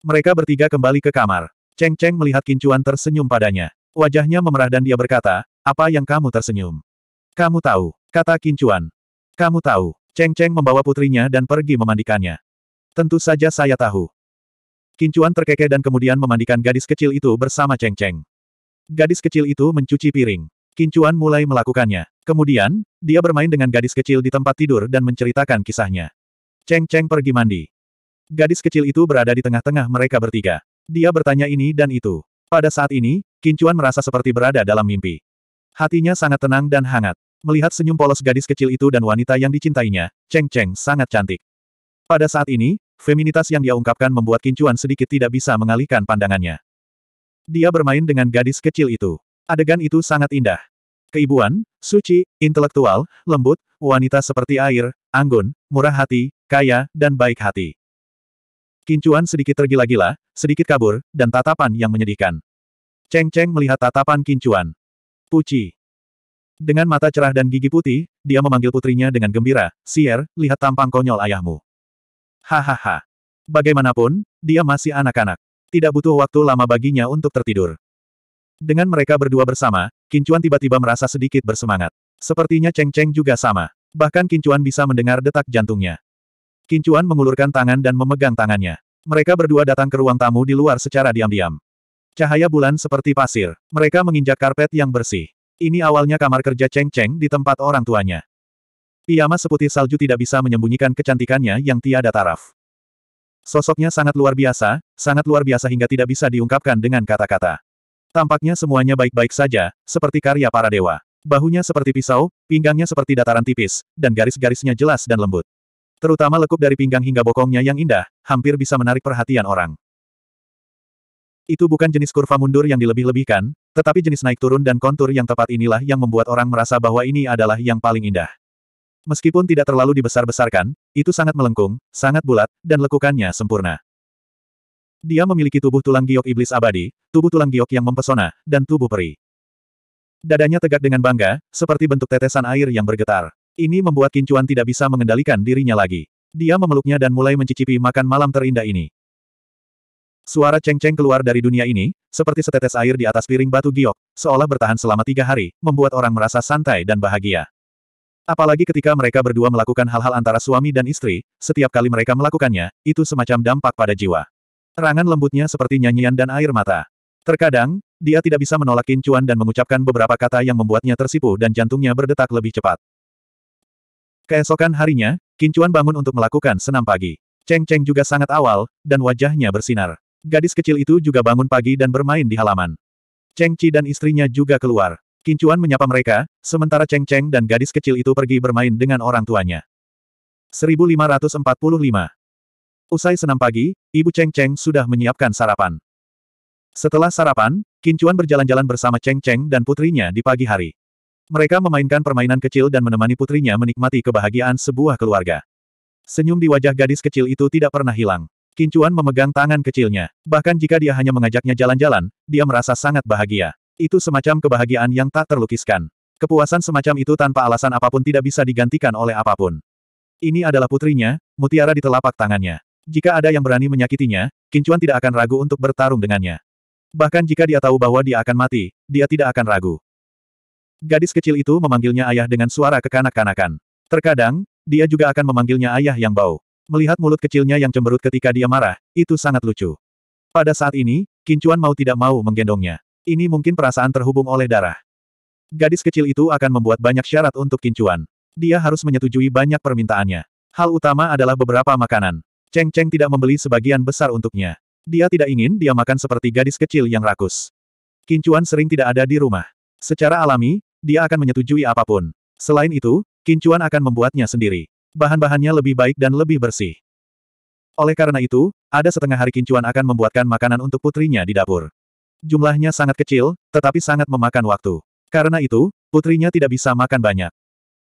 Mereka bertiga kembali ke kamar. Cheng Cheng melihat Kincuan tersenyum padanya. Wajahnya memerah dan dia berkata, apa yang kamu tersenyum? Kamu tahu, kata Kincuan. Kamu tahu, Cheng Cheng membawa putrinya dan pergi memandikannya. Tentu saja saya tahu. Kincuan terkekeh dan kemudian memandikan gadis kecil itu bersama Cheng Cheng. Gadis kecil itu mencuci piring. Kincuan mulai melakukannya. Kemudian, dia bermain dengan gadis kecil di tempat tidur dan menceritakan kisahnya. Cheng Cheng pergi mandi. Gadis kecil itu berada di tengah-tengah mereka bertiga. Dia bertanya ini dan itu. Pada saat ini, Kincuan merasa seperti berada dalam mimpi. Hatinya sangat tenang dan hangat. Melihat senyum polos gadis kecil itu dan wanita yang dicintainya, Cheng Cheng sangat cantik. Pada saat ini, feminitas yang dia ungkapkan membuat Kincuan sedikit tidak bisa mengalihkan pandangannya. Dia bermain dengan gadis kecil itu. Adegan itu sangat indah. Keibuan, suci, intelektual, lembut, wanita seperti air, anggun, murah hati, kaya, dan baik hati. Kincuan sedikit tergila-gila, sedikit kabur, dan tatapan yang menyedihkan. Cheng Cheng melihat tatapan Kincuan. Puci. Dengan mata cerah dan gigi putih, dia memanggil putrinya dengan gembira, Sier, lihat tampang konyol ayahmu. Hahaha. Bagaimanapun, dia masih anak-anak. Tidak butuh waktu lama baginya untuk tertidur. Dengan mereka berdua bersama, Kincuan tiba-tiba merasa sedikit bersemangat. Sepertinya Cheng Cheng juga sama. Bahkan Kincuan bisa mendengar detak jantungnya. Kincuan mengulurkan tangan dan memegang tangannya. Mereka berdua datang ke ruang tamu di luar secara diam-diam. Cahaya bulan seperti pasir. Mereka menginjak karpet yang bersih. Ini awalnya kamar kerja Cheng Cheng di tempat orang tuanya. Piyama seputih salju tidak bisa menyembunyikan kecantikannya yang tiada taraf. Sosoknya sangat luar biasa, sangat luar biasa hingga tidak bisa diungkapkan dengan kata-kata. Tampaknya semuanya baik-baik saja, seperti karya para dewa. Bahunya seperti pisau, pinggangnya seperti dataran tipis, dan garis-garisnya jelas dan lembut. Terutama lekuk dari pinggang hingga bokongnya yang indah, hampir bisa menarik perhatian orang. Itu bukan jenis kurva mundur yang dilebih-lebihkan, tetapi jenis naik turun dan kontur yang tepat inilah yang membuat orang merasa bahwa ini adalah yang paling indah. Meskipun tidak terlalu dibesar-besarkan, itu sangat melengkung, sangat bulat, dan lekukannya sempurna. Dia memiliki tubuh tulang giok iblis abadi, tubuh tulang giok yang mempesona, dan tubuh peri. Dadanya tegak dengan bangga, seperti bentuk tetesan air yang bergetar. Ini membuat Kincuan tidak bisa mengendalikan dirinya lagi. Dia memeluknya dan mulai mencicipi makan malam terindah ini. Suara ceng-ceng keluar dari dunia ini, seperti setetes air di atas piring batu giok, seolah bertahan selama tiga hari, membuat orang merasa santai dan bahagia. Apalagi ketika mereka berdua melakukan hal-hal antara suami dan istri, setiap kali mereka melakukannya, itu semacam dampak pada jiwa. Rangan lembutnya seperti nyanyian dan air mata. Terkadang, dia tidak bisa menolak Kincuan dan mengucapkan beberapa kata yang membuatnya tersipu dan jantungnya berdetak lebih cepat. Keesokan harinya, Kincuan bangun untuk melakukan senam pagi. Cheng Cheng juga sangat awal, dan wajahnya bersinar. Gadis kecil itu juga bangun pagi dan bermain di halaman. Cheng Chi dan istrinya juga keluar. Kincuan menyapa mereka, sementara Cheng Cheng dan gadis kecil itu pergi bermain dengan orang tuanya. 1545 Usai senam pagi, ibu Cheng Cheng sudah menyiapkan sarapan. Setelah sarapan, Kincuan berjalan-jalan bersama Cheng Cheng dan putrinya di pagi hari. Mereka memainkan permainan kecil dan menemani putrinya menikmati kebahagiaan sebuah keluarga. Senyum di wajah gadis kecil itu tidak pernah hilang. Kincuan memegang tangan kecilnya. Bahkan jika dia hanya mengajaknya jalan-jalan, dia merasa sangat bahagia. Itu semacam kebahagiaan yang tak terlukiskan. Kepuasan semacam itu tanpa alasan apapun tidak bisa digantikan oleh apapun. Ini adalah putrinya, mutiara di telapak tangannya. Jika ada yang berani menyakitinya, Kincuan tidak akan ragu untuk bertarung dengannya. Bahkan jika dia tahu bahwa dia akan mati, dia tidak akan ragu. Gadis kecil itu memanggilnya ayah dengan suara kekanak-kanakan. Terkadang, dia juga akan memanggilnya ayah yang bau. Melihat mulut kecilnya yang cemberut ketika dia marah, itu sangat lucu. Pada saat ini, Kincuan mau tidak mau menggendongnya. Ini mungkin perasaan terhubung oleh darah. Gadis kecil itu akan membuat banyak syarat untuk Kincuan. Dia harus menyetujui banyak permintaannya. Hal utama adalah beberapa makanan. Cheng Cheng tidak membeli sebagian besar untuknya. Dia tidak ingin dia makan seperti gadis kecil yang rakus. Kincuan sering tidak ada di rumah. Secara alami, dia akan menyetujui apapun. Selain itu, Kincuan akan membuatnya sendiri. Bahan-bahannya lebih baik dan lebih bersih. Oleh karena itu, ada setengah hari Kincuan akan membuatkan makanan untuk putrinya di dapur. Jumlahnya sangat kecil, tetapi sangat memakan waktu. Karena itu, putrinya tidak bisa makan banyak.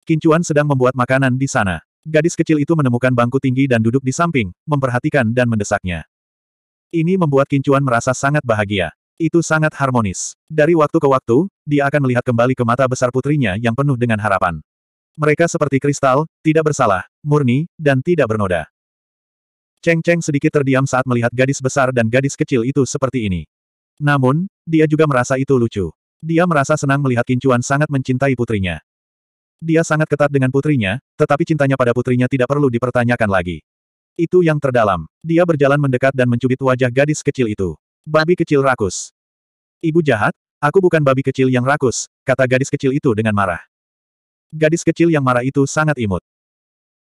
Kincuan sedang membuat makanan di sana. Gadis kecil itu menemukan bangku tinggi dan duduk di samping, memperhatikan dan mendesaknya. Ini membuat Kincuan merasa sangat bahagia. Itu sangat harmonis. Dari waktu ke waktu, dia akan melihat kembali ke mata besar putrinya yang penuh dengan harapan. Mereka seperti kristal, tidak bersalah, murni, dan tidak bernoda. Cheng Cheng sedikit terdiam saat melihat gadis besar dan gadis kecil itu seperti ini. Namun, dia juga merasa itu lucu. Dia merasa senang melihat Kincuan sangat mencintai putrinya. Dia sangat ketat dengan putrinya, tetapi cintanya pada putrinya tidak perlu dipertanyakan lagi. Itu yang terdalam. Dia berjalan mendekat dan mencubit wajah gadis kecil itu. Babi kecil rakus. Ibu jahat, aku bukan babi kecil yang rakus, kata gadis kecil itu dengan marah. Gadis kecil yang marah itu sangat imut.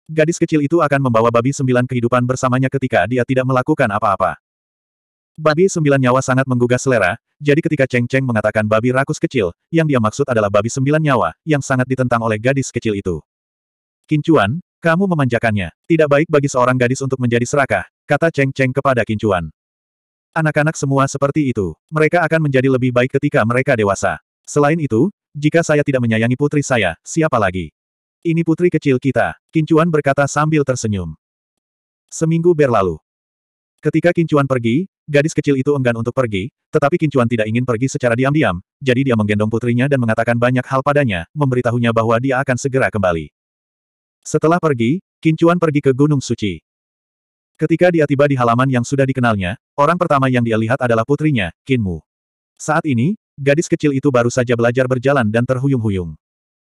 Gadis kecil itu akan membawa babi sembilan kehidupan bersamanya ketika dia tidak melakukan apa-apa. Babi sembilan nyawa sangat menggugah selera, jadi ketika Cheng Cheng mengatakan babi rakus kecil, yang dia maksud adalah babi sembilan nyawa, yang sangat ditentang oleh gadis kecil itu. Kincuan, kamu memanjakannya. Tidak baik bagi seorang gadis untuk menjadi serakah, kata Cheng Cheng kepada Kincuan. Anak-anak semua seperti itu. Mereka akan menjadi lebih baik ketika mereka dewasa. Selain itu, jika saya tidak menyayangi putri saya, siapa lagi? Ini putri kecil kita, Kincuan berkata sambil tersenyum. Seminggu berlalu. Ketika Kincuan pergi, gadis kecil itu enggan untuk pergi, tetapi Kincuan tidak ingin pergi secara diam-diam, jadi dia menggendong putrinya dan mengatakan banyak hal padanya, memberitahunya bahwa dia akan segera kembali. Setelah pergi, Kincuan pergi ke Gunung Suci. Ketika dia tiba di halaman yang sudah dikenalnya, orang pertama yang dia lihat adalah putrinya, Kinmu. Saat ini, gadis kecil itu baru saja belajar berjalan dan terhuyung-huyung.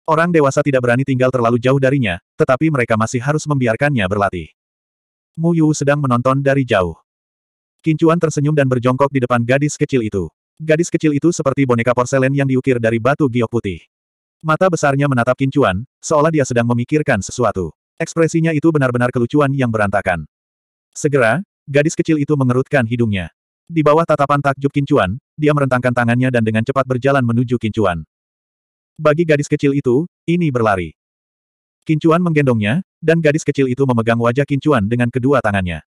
Orang dewasa tidak berani tinggal terlalu jauh darinya, tetapi mereka masih harus membiarkannya berlatih. Mu Yu sedang menonton dari jauh. Kincuan tersenyum dan berjongkok di depan gadis kecil itu. Gadis kecil itu seperti boneka porselen yang diukir dari batu giok putih. Mata besarnya menatap Kincuan, seolah dia sedang memikirkan sesuatu. Ekspresinya itu benar-benar kelucuan yang berantakan. Segera, gadis kecil itu mengerutkan hidungnya. Di bawah tatapan takjub Kincuan, dia merentangkan tangannya dan dengan cepat berjalan menuju Kincuan. Bagi gadis kecil itu, ini berlari. Kincuan menggendongnya, dan gadis kecil itu memegang wajah Kincuan dengan kedua tangannya.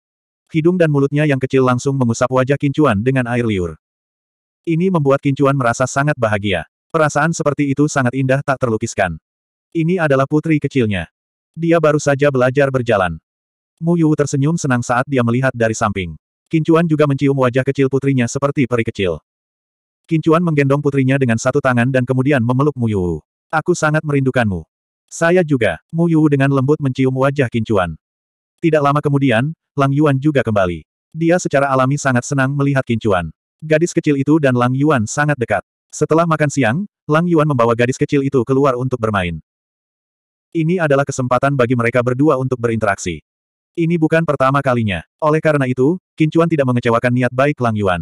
Hidung dan mulutnya yang kecil langsung mengusap wajah Kincuan dengan air liur. Ini membuat Kincuan merasa sangat bahagia. Perasaan seperti itu sangat indah tak terlukiskan. Ini adalah putri kecilnya. Dia baru saja belajar berjalan. Mu Yu tersenyum senang saat dia melihat dari samping. Kincuan juga mencium wajah kecil putrinya seperti peri kecil. Kincuan menggendong putrinya dengan satu tangan dan kemudian memeluk Mu Yu. Aku sangat merindukanmu. Saya juga, Mu Yu dengan lembut mencium wajah Kincuan. Tidak lama kemudian, Lang Yuan juga kembali. Dia secara alami sangat senang melihat Kincuan. Gadis kecil itu dan Lang Yuan sangat dekat. Setelah makan siang, Lang Yuan membawa gadis kecil itu keluar untuk bermain. Ini adalah kesempatan bagi mereka berdua untuk berinteraksi. Ini bukan pertama kalinya. Oleh karena itu, Kincuan tidak mengecewakan niat baik Lang Yuan.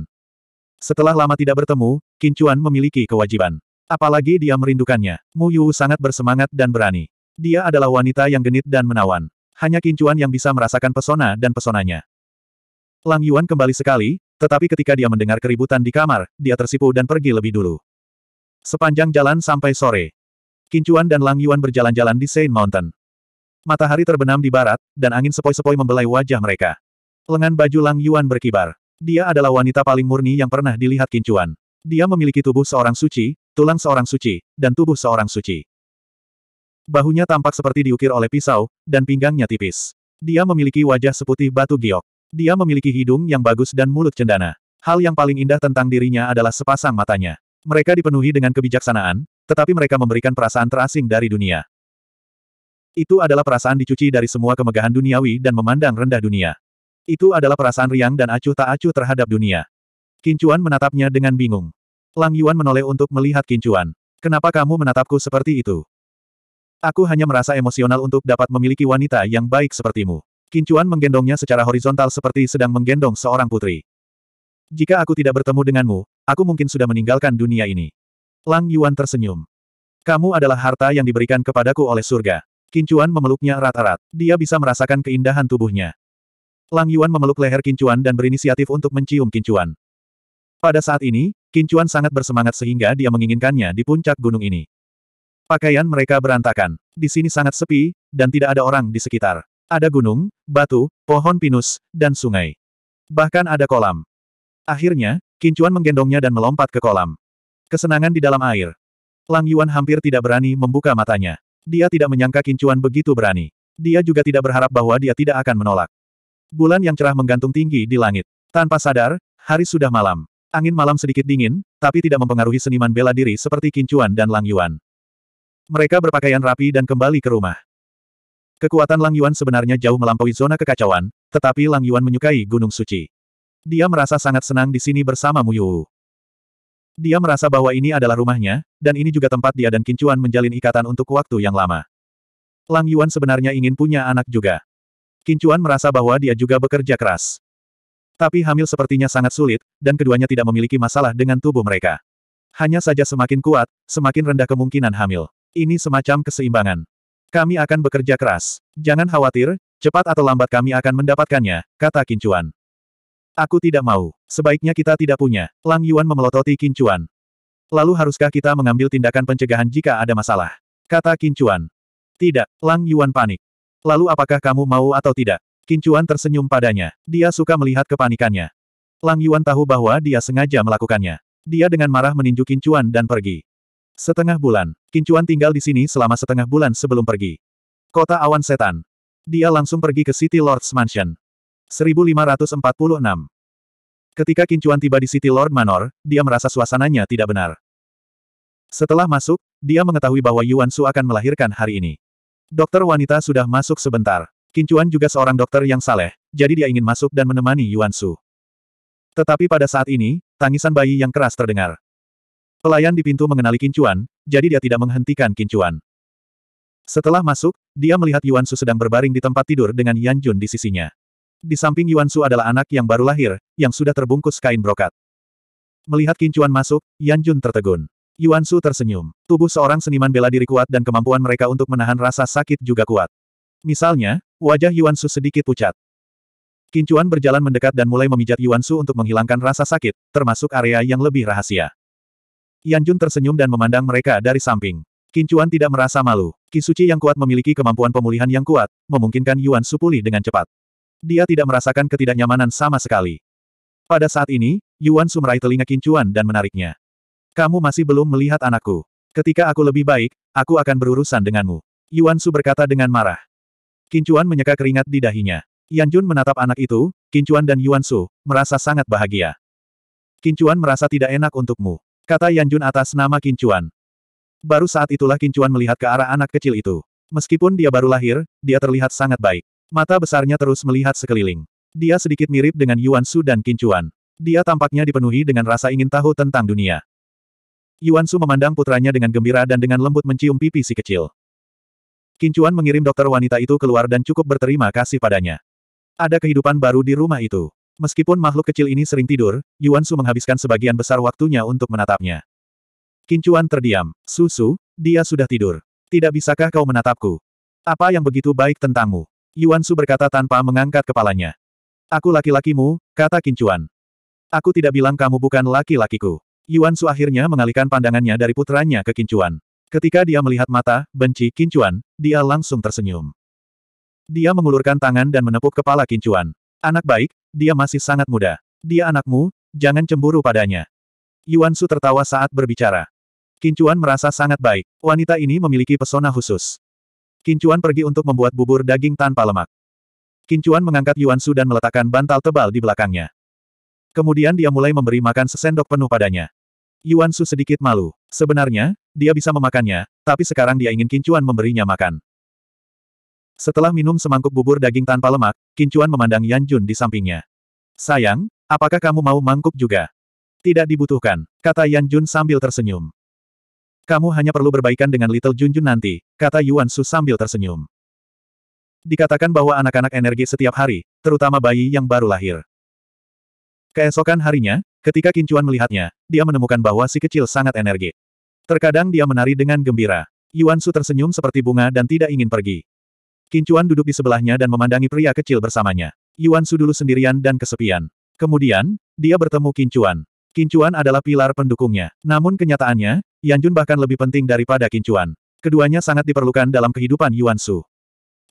Setelah lama tidak bertemu, Kincuan memiliki kewajiban. Apalagi dia merindukannya. Mu Yu sangat bersemangat dan berani. Dia adalah wanita yang genit dan menawan. Hanya Kincuan yang bisa merasakan pesona dan pesonanya. Lang Yuan kembali sekali, tetapi ketika dia mendengar keributan di kamar, dia tersipu dan pergi lebih dulu. Sepanjang jalan sampai sore, Kincuan dan Lang Yuan berjalan-jalan di Saint Mountain. Matahari terbenam di barat, dan angin sepoi-sepoi membelai wajah mereka. Lengan baju Lang Yuan berkibar. Dia adalah wanita paling murni yang pernah dilihat Kincuan. Dia memiliki tubuh seorang suci, tulang seorang suci, dan tubuh seorang suci. Bahunya tampak seperti diukir oleh pisau, dan pinggangnya tipis. Dia memiliki wajah seputih batu giok. Dia memiliki hidung yang bagus dan mulut cendana. Hal yang paling indah tentang dirinya adalah sepasang matanya. Mereka dipenuhi dengan kebijaksanaan, tetapi mereka memberikan perasaan terasing dari dunia. Itu adalah perasaan dicuci dari semua kemegahan duniawi dan memandang rendah dunia. Itu adalah perasaan riang dan acuh tak acuh terhadap dunia. Kincuan menatapnya dengan bingung. Lang Yuan menoleh untuk melihat Kincuan. Kenapa kamu menatapku seperti itu? Aku hanya merasa emosional untuk dapat memiliki wanita yang baik sepertimu. Kincuan menggendongnya secara horizontal seperti sedang menggendong seorang putri. Jika aku tidak bertemu denganmu, aku mungkin sudah meninggalkan dunia ini. Lang Yuan tersenyum. Kamu adalah harta yang diberikan kepadaku oleh surga. Kincuan memeluknya erat-erat. Dia bisa merasakan keindahan tubuhnya. Lang Yuan memeluk leher Kincuan dan berinisiatif untuk mencium Kincuan. Pada saat ini, Kincuan sangat bersemangat sehingga dia menginginkannya di puncak gunung ini. Pakaian mereka berantakan. Di sini sangat sepi, dan tidak ada orang di sekitar. Ada gunung, batu, pohon pinus, dan sungai. Bahkan ada kolam. Akhirnya, Kincuan menggendongnya dan melompat ke kolam. Kesenangan di dalam air. Lang Yuan hampir tidak berani membuka matanya. Dia tidak menyangka Kincuan begitu berani. Dia juga tidak berharap bahwa dia tidak akan menolak. Bulan yang cerah menggantung tinggi di langit. Tanpa sadar, hari sudah malam. Angin malam sedikit dingin, tapi tidak mempengaruhi seniman bela diri seperti Kincuan dan Lang Yuan. Mereka berpakaian rapi dan kembali ke rumah. Kekuatan Lang Yuan sebenarnya jauh melampaui zona kekacauan, tetapi Lang Yuan menyukai Gunung Suci. Dia merasa sangat senang di sini bersama Muyu. Dia merasa bahwa ini adalah rumahnya, dan ini juga tempat dia dan Kincuan menjalin ikatan untuk waktu yang lama. Lang Yuan sebenarnya ingin punya anak juga. Kincuan merasa bahwa dia juga bekerja keras. Tapi hamil sepertinya sangat sulit, dan keduanya tidak memiliki masalah dengan tubuh mereka. Hanya saja semakin kuat, semakin rendah kemungkinan hamil. Ini semacam keseimbangan. Kami akan bekerja keras. Jangan khawatir, cepat atau lambat kami akan mendapatkannya, kata Kincuan. Aku tidak mau. Sebaiknya kita tidak punya. Lang Yuan memelototi Qin Chuan. Lalu haruskah kita mengambil tindakan pencegahan jika ada masalah? Kata Qin Chuan. Tidak, Lang Yuan panik. Lalu apakah kamu mau atau tidak? Qin Chuan tersenyum padanya. Dia suka melihat kepanikannya. Lang Yuan tahu bahwa dia sengaja melakukannya. Dia dengan marah meninju Qin Chuan dan pergi. Setengah bulan. Qin Chuan tinggal di sini selama setengah bulan sebelum pergi. Kota Awan Setan. Dia langsung pergi ke City Lord's Mansion. 1546. Ketika Kincuan tiba di City Lord Manor, dia merasa suasananya tidak benar. Setelah masuk, dia mengetahui bahwa Yuan Su akan melahirkan hari ini. Dokter wanita sudah masuk sebentar. Kincuan juga seorang dokter yang saleh, jadi dia ingin masuk dan menemani Yuan Su. Tetapi pada saat ini, tangisan bayi yang keras terdengar. Pelayan di pintu mengenali Kincuan, jadi dia tidak menghentikan Kincuan. Setelah masuk, dia melihat Yuan Su sedang berbaring di tempat tidur dengan Yan Jun di sisinya. Di samping Yuan Su adalah anak yang baru lahir, yang sudah terbungkus kain brokat. Melihat Kincuan masuk, Yan Jun tertegun. Yuan Su tersenyum. Tubuh seorang seniman bela diri kuat dan kemampuan mereka untuk menahan rasa sakit juga kuat. Misalnya, wajah Yuan Su sedikit pucat. Kincuan berjalan mendekat dan mulai memijat Yuan Su untuk menghilangkan rasa sakit, termasuk area yang lebih rahasia. Yan Jun tersenyum dan memandang mereka dari samping. Kincuan tidak merasa malu. Kisuci yang kuat memiliki kemampuan pemulihan yang kuat, memungkinkan Yuan Su pulih dengan cepat. Dia tidak merasakan ketidaknyamanan sama sekali. Pada saat ini, Yuan Su meraih telinga kincuan dan menariknya. Kamu masih belum melihat anakku. Ketika aku lebih baik, aku akan berurusan denganmu. Yuan Su berkata dengan marah. Kincuan menyeka keringat di dahinya. Yan Jun menatap anak itu, Kincuan dan Yuan Su, merasa sangat bahagia. Kincuan merasa tidak enak untukmu. Kata Yan Jun atas nama Kincuan. Baru saat itulah Kincuan melihat ke arah anak kecil itu. Meskipun dia baru lahir, dia terlihat sangat baik. Mata besarnya terus melihat sekeliling. Dia sedikit mirip dengan Yuan Su dan Qin Kincuan. Dia tampaknya dipenuhi dengan rasa ingin tahu tentang dunia. Yuan Su memandang putranya dengan gembira dan dengan lembut mencium pipi si kecil. Qin Kincuan mengirim dokter wanita itu keluar dan cukup berterima kasih padanya. Ada kehidupan baru di rumah itu. Meskipun makhluk kecil ini sering tidur, Yuan Su menghabiskan sebagian besar waktunya untuk menatapnya. Qin Kincuan terdiam. Susu, dia sudah tidur. Tidak bisakah kau menatapku? Apa yang begitu baik tentangmu? Yuan Su berkata tanpa mengangkat kepalanya. Aku laki-lakimu, kata Kincuan. Aku tidak bilang kamu bukan laki-lakiku. Yuan Su akhirnya mengalihkan pandangannya dari putranya ke Kincuan. Ketika dia melihat mata, benci Kincuan, dia langsung tersenyum. Dia mengulurkan tangan dan menepuk kepala Kincuan. Anak baik, dia masih sangat muda. Dia anakmu, jangan cemburu padanya. Yuan Su tertawa saat berbicara. Kincuan merasa sangat baik. Wanita ini memiliki pesona khusus. Kincuan pergi untuk membuat bubur daging tanpa lemak. Kincuan mengangkat Yuan Su dan meletakkan bantal tebal di belakangnya. Kemudian dia mulai memberi makan sesendok penuh padanya. Yuan Su sedikit malu. Sebenarnya, dia bisa memakannya, tapi sekarang dia ingin Kincuan memberinya makan. Setelah minum semangkuk bubur daging tanpa lemak, Kincuan memandang Yan Jun di sampingnya. Sayang, apakah kamu mau mangkuk juga? Tidak dibutuhkan, kata Yan Jun sambil tersenyum. Kamu hanya perlu berbaikan dengan Little Junjun nanti, kata Yuan Su sambil tersenyum. Dikatakan bahwa anak-anak energi setiap hari, terutama bayi yang baru lahir. Keesokan harinya, ketika Kincuan melihatnya, dia menemukan bahwa si kecil sangat energi. Terkadang dia menari dengan gembira. Yuan Su tersenyum seperti bunga dan tidak ingin pergi. Kincuan duduk di sebelahnya dan memandangi pria kecil bersamanya. Yuan Su dulu sendirian dan kesepian. Kemudian, dia bertemu Kincuan. Kincuan adalah pilar pendukungnya. Namun kenyataannya, Yanjun bahkan lebih penting daripada Kincuan. Keduanya sangat diperlukan dalam kehidupan Yuan Su.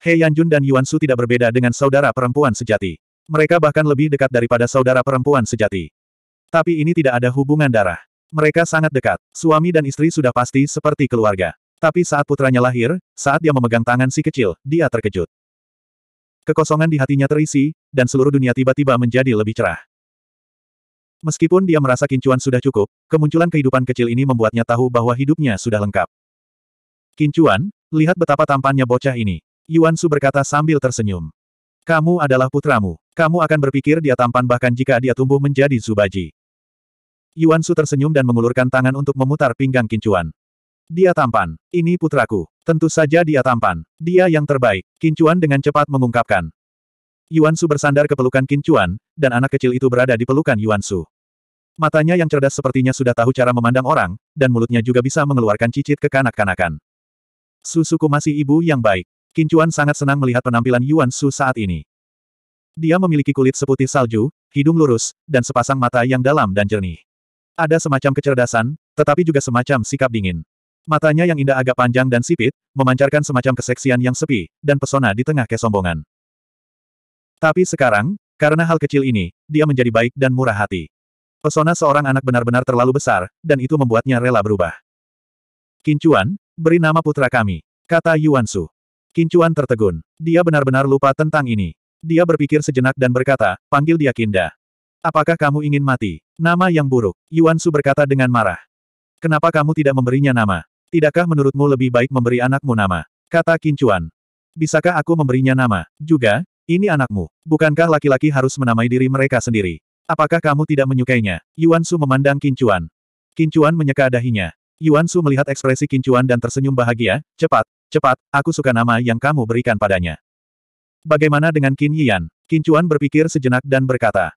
He Yanjun dan Yuan Su tidak berbeda dengan saudara perempuan sejati. Mereka bahkan lebih dekat daripada saudara perempuan sejati. Tapi ini tidak ada hubungan darah. Mereka sangat dekat. Suami dan istri sudah pasti seperti keluarga. Tapi saat putranya lahir, saat dia memegang tangan si kecil, dia terkejut. Kekosongan di hatinya terisi, dan seluruh dunia tiba-tiba menjadi lebih cerah. Meskipun dia merasa kincuan sudah cukup, kemunculan kehidupan kecil ini membuatnya tahu bahwa hidupnya sudah lengkap. Kincuan, lihat betapa tampannya bocah ini. Yuan Su berkata sambil tersenyum. Kamu adalah putramu. Kamu akan berpikir dia tampan bahkan jika dia tumbuh menjadi Zubaji. Yuan Su tersenyum dan mengulurkan tangan untuk memutar pinggang kincuan. Dia tampan. Ini putraku. Tentu saja dia tampan. Dia yang terbaik. Kincuan dengan cepat mengungkapkan. Yuan Su bersandar ke pelukan Qin Chuan, dan anak kecil itu berada di pelukan Yuan Su. Matanya yang cerdas sepertinya sudah tahu cara memandang orang, dan mulutnya juga bisa mengeluarkan cicit ke kanak kanakan Susuku masih ibu yang baik. Qin Chuan sangat senang melihat penampilan Yuan Su saat ini. Dia memiliki kulit seputih salju, hidung lurus, dan sepasang mata yang dalam dan jernih. Ada semacam kecerdasan, tetapi juga semacam sikap dingin. Matanya yang indah agak panjang dan sipit, memancarkan semacam keseksian yang sepi, dan pesona di tengah kesombongan. Tapi sekarang, karena hal kecil ini, dia menjadi baik dan murah hati. Pesona seorang anak benar-benar terlalu besar, dan itu membuatnya rela berubah. Kincuan, beri nama putra kami, kata Yuan Su. Kincuan tertegun. Dia benar-benar lupa tentang ini. Dia berpikir sejenak dan berkata, panggil dia Kinda. Apakah kamu ingin mati? Nama yang buruk, Yuan Su berkata dengan marah. Kenapa kamu tidak memberinya nama? Tidakkah menurutmu lebih baik memberi anakmu nama? Kata Kincuan. Bisakah aku memberinya nama? Juga, ini anakmu. Bukankah laki-laki harus menamai diri mereka sendiri? Apakah kamu tidak menyukainya? Yuan Su memandang Kincuan. Kincuan menyeka dahinya. Yuan Su melihat ekspresi Kincuan dan tersenyum bahagia, cepat, cepat, aku suka nama yang kamu berikan padanya. Bagaimana dengan Qin Yian? Kincuan berpikir sejenak dan berkata.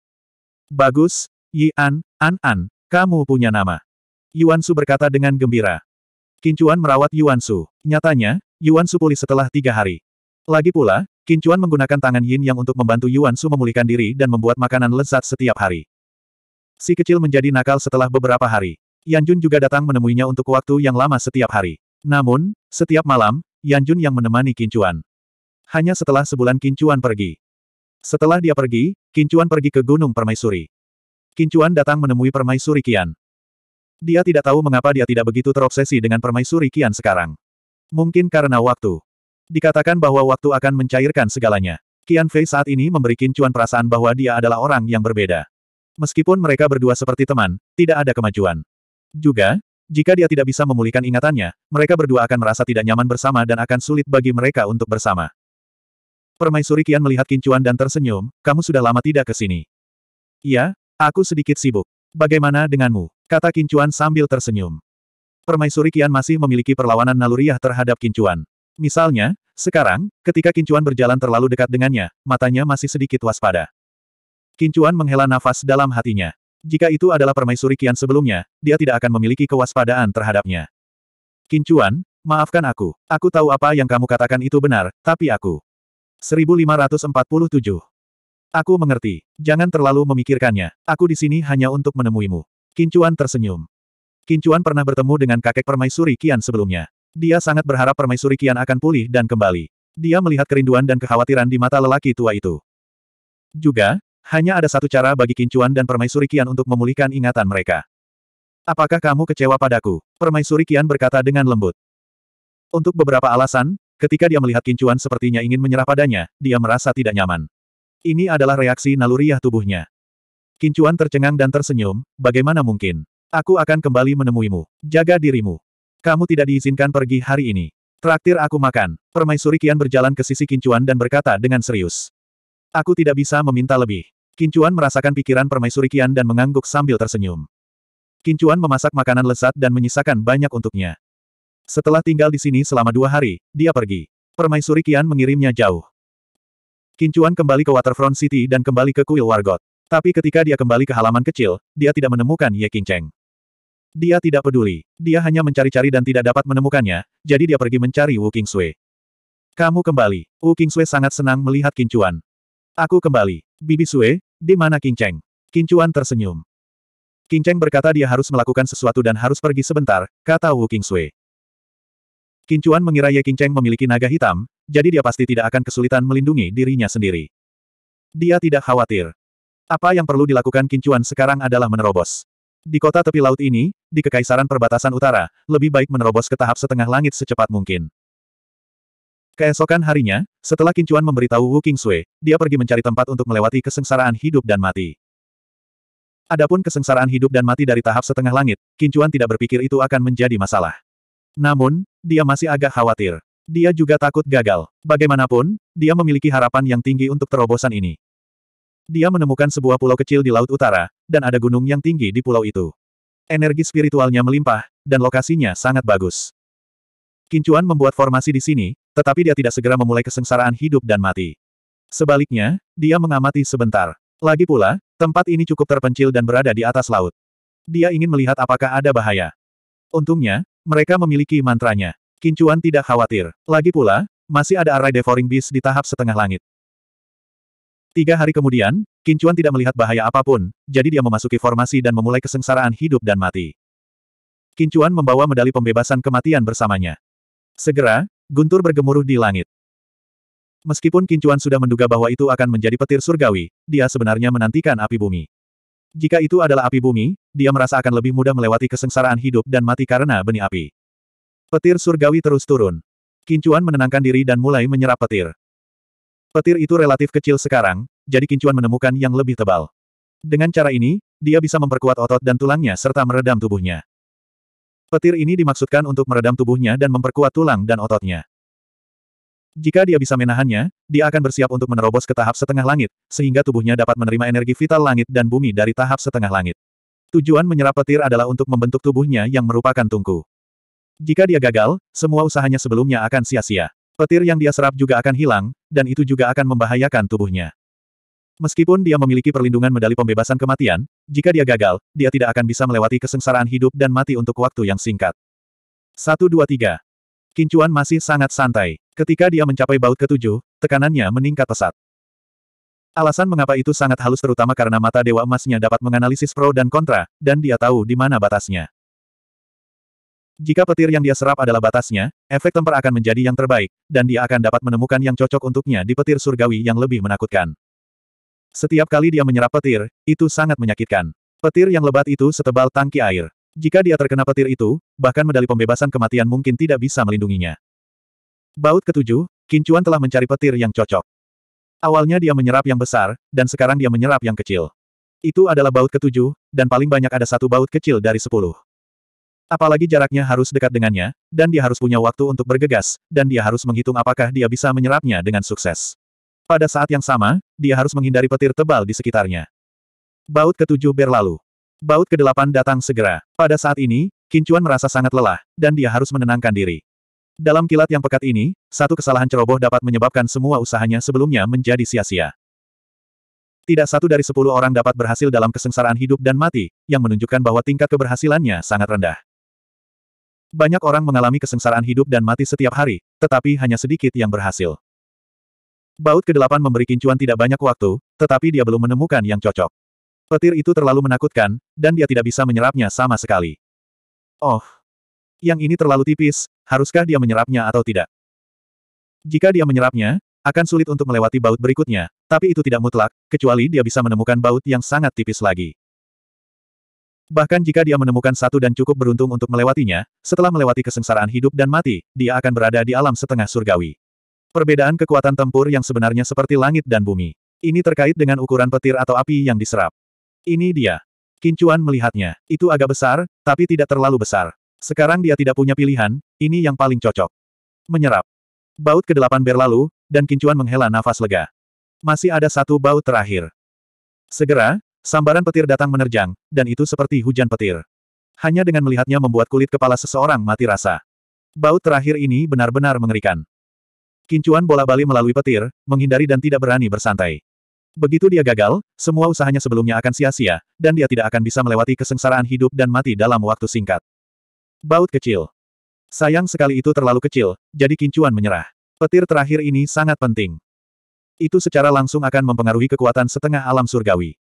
Bagus, Yian, An An, kamu punya nama. Yuan Su berkata dengan gembira. Kincuan merawat Yuan Su. Nyatanya, Yuan Su pulih setelah tiga hari. Lagi pula, Kincuan menggunakan tangan Yin Yang untuk membantu Yuan Su memulihkan diri dan membuat makanan lezat setiap hari. Si kecil menjadi nakal setelah beberapa hari. Yan Jun juga datang menemuinya untuk waktu yang lama setiap hari. Namun, setiap malam, Yan Jun yang menemani Kincuan. Hanya setelah sebulan Kincuan pergi. Setelah dia pergi, Kincuan pergi ke Gunung Permaisuri. Kincuan datang menemui Permaisuri Kian. Dia tidak tahu mengapa dia tidak begitu terobsesi dengan Permaisuri Kian sekarang. Mungkin karena waktu. Dikatakan bahwa waktu akan mencairkan segalanya. Qian Fei saat ini memberi Kincuan perasaan bahwa dia adalah orang yang berbeda. Meskipun mereka berdua seperti teman, tidak ada kemajuan. Juga, jika dia tidak bisa memulihkan ingatannya, mereka berdua akan merasa tidak nyaman bersama dan akan sulit bagi mereka untuk bersama. Permaisuri Kian melihat Kincuan dan tersenyum, kamu sudah lama tidak ke sini. Iya, aku sedikit sibuk. Bagaimana denganmu? Kata Kincuan sambil tersenyum. Permaisuri Kian masih memiliki perlawanan naluriah terhadap Kincuan. Misalnya, sekarang, ketika Kincuan berjalan terlalu dekat dengannya, matanya masih sedikit waspada. Kincuan menghela nafas dalam hatinya. Jika itu adalah permaisuri Kian sebelumnya, dia tidak akan memiliki kewaspadaan terhadapnya. Kincuan, maafkan aku. Aku tahu apa yang kamu katakan itu benar, tapi aku. 1547. Aku mengerti. Jangan terlalu memikirkannya. Aku di sini hanya untuk menemuimu. Kincuan tersenyum. Kincuan pernah bertemu dengan kakek permaisuri Kian sebelumnya. Dia sangat berharap permaisuri Kian akan pulih dan kembali. Dia melihat kerinduan dan kekhawatiran di mata lelaki tua itu. Juga, hanya ada satu cara bagi Kincuan dan permaisuri Kian untuk memulihkan ingatan mereka. Apakah kamu kecewa padaku? Permaisuri Kian berkata dengan lembut. Untuk beberapa alasan, ketika dia melihat Kincuan sepertinya ingin menyerah padanya, dia merasa tidak nyaman. Ini adalah reaksi naluriah tubuhnya. Kincuan tercengang dan tersenyum, bagaimana mungkin? Aku akan kembali menemuimu. Jaga dirimu. Kamu tidak diizinkan pergi hari ini. Traktir aku makan. Permaisuri Kian berjalan ke sisi Kincuan dan berkata dengan serius. Aku tidak bisa meminta lebih. Kincuan merasakan pikiran Permaisuri Kian dan mengangguk sambil tersenyum. Kincuan memasak makanan lezat dan menyisakan banyak untuknya. Setelah tinggal di sini selama dua hari, dia pergi. Permaisuri Kian mengirimnya jauh. Kincuan kembali ke Waterfront City dan kembali ke kuil Wargot. Tapi ketika dia kembali ke halaman kecil, dia tidak menemukan Ye Kinceng. Dia tidak peduli. Dia hanya mencari-cari dan tidak dapat menemukannya, jadi dia pergi mencari Wu Sui. Kamu kembali. Wu Sui sangat senang melihat Kincuan. Aku kembali. Bibi Sui. di mana Kinceng? Kincuan tersenyum. Kinceng berkata dia harus melakukan sesuatu dan harus pergi sebentar, kata Wu Sui. Kincuan mengira Ye Kinceng memiliki naga hitam, jadi dia pasti tidak akan kesulitan melindungi dirinya sendiri. Dia tidak khawatir. Apa yang perlu dilakukan Kincuan sekarang adalah menerobos. Di kota tepi laut ini, di Kekaisaran Perbatasan Utara, lebih baik menerobos ke tahap setengah langit secepat mungkin. Keesokan harinya, setelah Kincuan memberitahu Wu King Sui, dia pergi mencari tempat untuk melewati kesengsaraan hidup dan mati. Adapun kesengsaraan hidup dan mati dari tahap setengah langit, Kincuan tidak berpikir itu akan menjadi masalah. Namun, dia masih agak khawatir. Dia juga takut gagal. Bagaimanapun, dia memiliki harapan yang tinggi untuk terobosan ini. Dia menemukan sebuah pulau kecil di Laut Utara, dan ada gunung yang tinggi di pulau itu. Energi spiritualnya melimpah, dan lokasinya sangat bagus. Kincuan membuat formasi di sini, tetapi dia tidak segera memulai kesengsaraan hidup dan mati. Sebaliknya, dia mengamati sebentar. Lagi pula, tempat ini cukup terpencil dan berada di atas laut. Dia ingin melihat apakah ada bahaya. Untungnya, mereka memiliki mantranya. Kincuan tidak khawatir. Lagi pula, masih ada array devouring beast di tahap setengah langit. Tiga hari kemudian, Kincuan tidak melihat bahaya apapun, jadi dia memasuki formasi dan memulai kesengsaraan hidup dan mati. Kincuan membawa medali pembebasan kematian bersamanya. Segera, guntur bergemuruh di langit. Meskipun Kincuan sudah menduga bahwa itu akan menjadi petir surgawi, dia sebenarnya menantikan api bumi. Jika itu adalah api bumi, dia merasa akan lebih mudah melewati kesengsaraan hidup dan mati karena benih api. Petir surgawi terus turun. Kincuan menenangkan diri dan mulai menyerap petir. Petir itu relatif kecil sekarang, jadi Kincuan menemukan yang lebih tebal. Dengan cara ini, dia bisa memperkuat otot dan tulangnya serta meredam tubuhnya. Petir ini dimaksudkan untuk meredam tubuhnya dan memperkuat tulang dan ototnya. Jika dia bisa menahannya, dia akan bersiap untuk menerobos ke tahap setengah langit, sehingga tubuhnya dapat menerima energi vital langit dan bumi dari tahap setengah langit. Tujuan menyerap petir adalah untuk membentuk tubuhnya yang merupakan tungku. Jika dia gagal, semua usahanya sebelumnya akan sia-sia. Petir yang dia serap juga akan hilang, dan itu juga akan membahayakan tubuhnya. Meskipun dia memiliki perlindungan medali pembebasan kematian, jika dia gagal, dia tidak akan bisa melewati kesengsaraan hidup dan mati untuk waktu yang singkat. 1-2-3 Kincuan masih sangat santai. Ketika dia mencapai baut ketujuh, tekanannya meningkat pesat. Alasan mengapa itu sangat halus terutama karena mata Dewa Emasnya dapat menganalisis pro dan kontra, dan dia tahu di mana batasnya. Jika petir yang dia serap adalah batasnya, efek temper akan menjadi yang terbaik, dan dia akan dapat menemukan yang cocok untuknya di petir surgawi yang lebih menakutkan. Setiap kali dia menyerap petir, itu sangat menyakitkan. Petir yang lebat itu setebal tangki air. Jika dia terkena petir itu, bahkan medali pembebasan kematian mungkin tidak bisa melindunginya. Baut ketujuh, Kincuan telah mencari petir yang cocok. Awalnya dia menyerap yang besar, dan sekarang dia menyerap yang kecil. Itu adalah baut ketujuh, dan paling banyak ada satu baut kecil dari sepuluh. Apalagi jaraknya harus dekat dengannya, dan dia harus punya waktu untuk bergegas, dan dia harus menghitung apakah dia bisa menyerapnya dengan sukses. Pada saat yang sama, dia harus menghindari petir tebal di sekitarnya. Baut ketujuh berlalu. Baut kedelapan datang segera. Pada saat ini, Kincuan merasa sangat lelah, dan dia harus menenangkan diri. Dalam kilat yang pekat ini, satu kesalahan ceroboh dapat menyebabkan semua usahanya sebelumnya menjadi sia-sia. Tidak satu dari sepuluh orang dapat berhasil dalam kesengsaraan hidup dan mati, yang menunjukkan bahwa tingkat keberhasilannya sangat rendah. Banyak orang mengalami kesengsaraan hidup dan mati setiap hari, tetapi hanya sedikit yang berhasil. Baut ke kedelapan memberi kincuan tidak banyak waktu, tetapi dia belum menemukan yang cocok. Petir itu terlalu menakutkan, dan dia tidak bisa menyerapnya sama sekali. Oh, yang ini terlalu tipis, haruskah dia menyerapnya atau tidak? Jika dia menyerapnya, akan sulit untuk melewati baut berikutnya, tapi itu tidak mutlak, kecuali dia bisa menemukan baut yang sangat tipis lagi. Bahkan jika dia menemukan satu dan cukup beruntung untuk melewatinya, setelah melewati kesengsaraan hidup dan mati, dia akan berada di alam setengah surgawi. Perbedaan kekuatan tempur yang sebenarnya seperti langit dan bumi. Ini terkait dengan ukuran petir atau api yang diserap. Ini dia. Kincuan melihatnya. Itu agak besar, tapi tidak terlalu besar. Sekarang dia tidak punya pilihan, ini yang paling cocok. Menyerap. Baut ke delapan berlalu, dan Kincuan menghela nafas lega. Masih ada satu baut terakhir. Segera, Sambaran petir datang menerjang, dan itu seperti hujan petir. Hanya dengan melihatnya membuat kulit kepala seseorang mati rasa. Baut terakhir ini benar-benar mengerikan. Kincuan bola bali melalui petir, menghindari dan tidak berani bersantai. Begitu dia gagal, semua usahanya sebelumnya akan sia-sia, dan dia tidak akan bisa melewati kesengsaraan hidup dan mati dalam waktu singkat. Baut kecil. Sayang sekali itu terlalu kecil, jadi Kincuan menyerah. Petir terakhir ini sangat penting. Itu secara langsung akan mempengaruhi kekuatan setengah alam surgawi.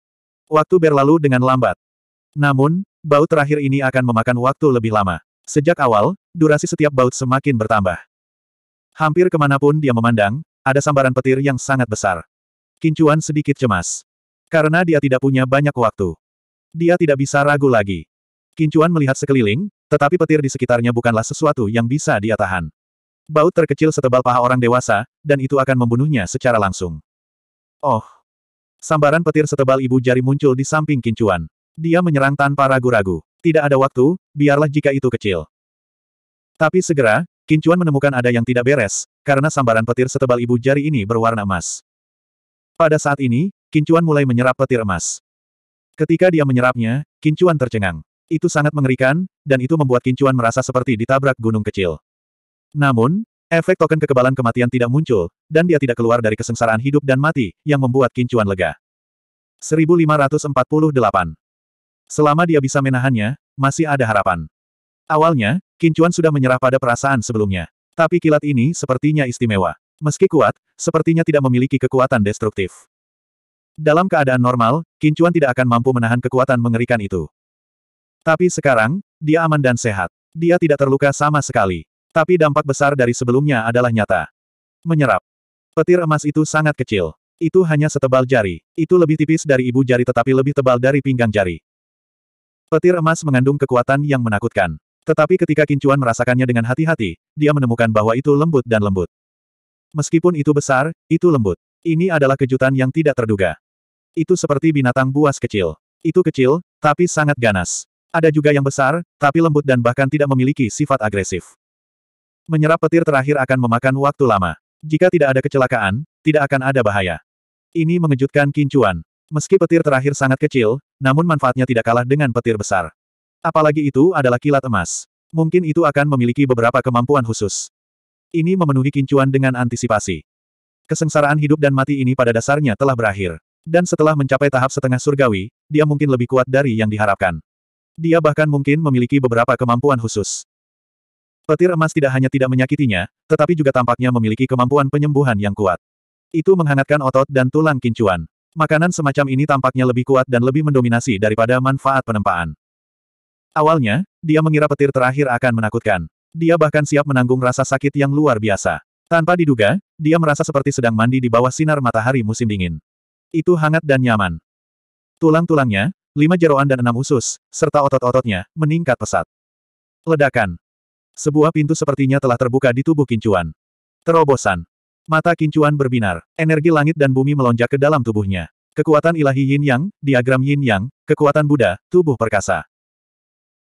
Waktu berlalu dengan lambat. Namun, baut terakhir ini akan memakan waktu lebih lama. Sejak awal, durasi setiap baut semakin bertambah. Hampir kemanapun dia memandang, ada sambaran petir yang sangat besar. Kincuan sedikit cemas. Karena dia tidak punya banyak waktu. Dia tidak bisa ragu lagi. Kincuan melihat sekeliling, tetapi petir di sekitarnya bukanlah sesuatu yang bisa dia tahan. Baut terkecil setebal paha orang dewasa, dan itu akan membunuhnya secara langsung. Oh, Sambaran petir setebal ibu jari muncul di samping kincuan. Dia menyerang tanpa ragu-ragu. Tidak ada waktu, biarlah jika itu kecil. Tapi segera, kincuan menemukan ada yang tidak beres, karena sambaran petir setebal ibu jari ini berwarna emas. Pada saat ini, kincuan mulai menyerap petir emas. Ketika dia menyerapnya, kincuan tercengang. Itu sangat mengerikan, dan itu membuat kincuan merasa seperti ditabrak gunung kecil. Namun, efek token kekebalan kematian tidak muncul, dan dia tidak keluar dari kesengsaraan hidup dan mati, yang membuat Kincuan lega. 1548. Selama dia bisa menahannya, masih ada harapan. Awalnya, Kincuan sudah menyerah pada perasaan sebelumnya. Tapi kilat ini sepertinya istimewa. Meski kuat, sepertinya tidak memiliki kekuatan destruktif. Dalam keadaan normal, Kincuan tidak akan mampu menahan kekuatan mengerikan itu. Tapi sekarang, dia aman dan sehat. Dia tidak terluka sama sekali. Tapi dampak besar dari sebelumnya adalah nyata. Menyerap. Petir emas itu sangat kecil. Itu hanya setebal jari. Itu lebih tipis dari ibu jari tetapi lebih tebal dari pinggang jari. Petir emas mengandung kekuatan yang menakutkan. Tetapi ketika Kincuan merasakannya dengan hati-hati, dia menemukan bahwa itu lembut dan lembut. Meskipun itu besar, itu lembut. Ini adalah kejutan yang tidak terduga. Itu seperti binatang buas kecil. Itu kecil, tapi sangat ganas. Ada juga yang besar, tapi lembut dan bahkan tidak memiliki sifat agresif. Menyerap petir terakhir akan memakan waktu lama. Jika tidak ada kecelakaan, tidak akan ada bahaya. Ini mengejutkan Kincuan. Meski petir terakhir sangat kecil, namun manfaatnya tidak kalah dengan petir besar. Apalagi itu adalah kilat emas. Mungkin itu akan memiliki beberapa kemampuan khusus. Ini memenuhi Kincuan dengan antisipasi. Kesengsaraan hidup dan mati ini pada dasarnya telah berakhir. Dan setelah mencapai tahap setengah surgawi, dia mungkin lebih kuat dari yang diharapkan. Dia bahkan mungkin memiliki beberapa kemampuan khusus. Petir emas tidak hanya tidak menyakitinya, tetapi juga tampaknya memiliki kemampuan penyembuhan yang kuat. Itu menghangatkan otot dan tulang kincuan. Makanan semacam ini tampaknya lebih kuat dan lebih mendominasi daripada manfaat penempaan. Awalnya, dia mengira petir terakhir akan menakutkan. Dia bahkan siap menanggung rasa sakit yang luar biasa. Tanpa diduga, dia merasa seperti sedang mandi di bawah sinar matahari musim dingin. Itu hangat dan nyaman. Tulang-tulangnya, lima jeroan dan enam usus, serta otot-ototnya, meningkat pesat. Ledakan. Sebuah pintu sepertinya telah terbuka di tubuh Kincuan. Terobosan. Mata Kincuan berbinar. Energi langit dan bumi melonjak ke dalam tubuhnya. Kekuatan ilahi yin yang, diagram yin yang, kekuatan Buddha, tubuh perkasa.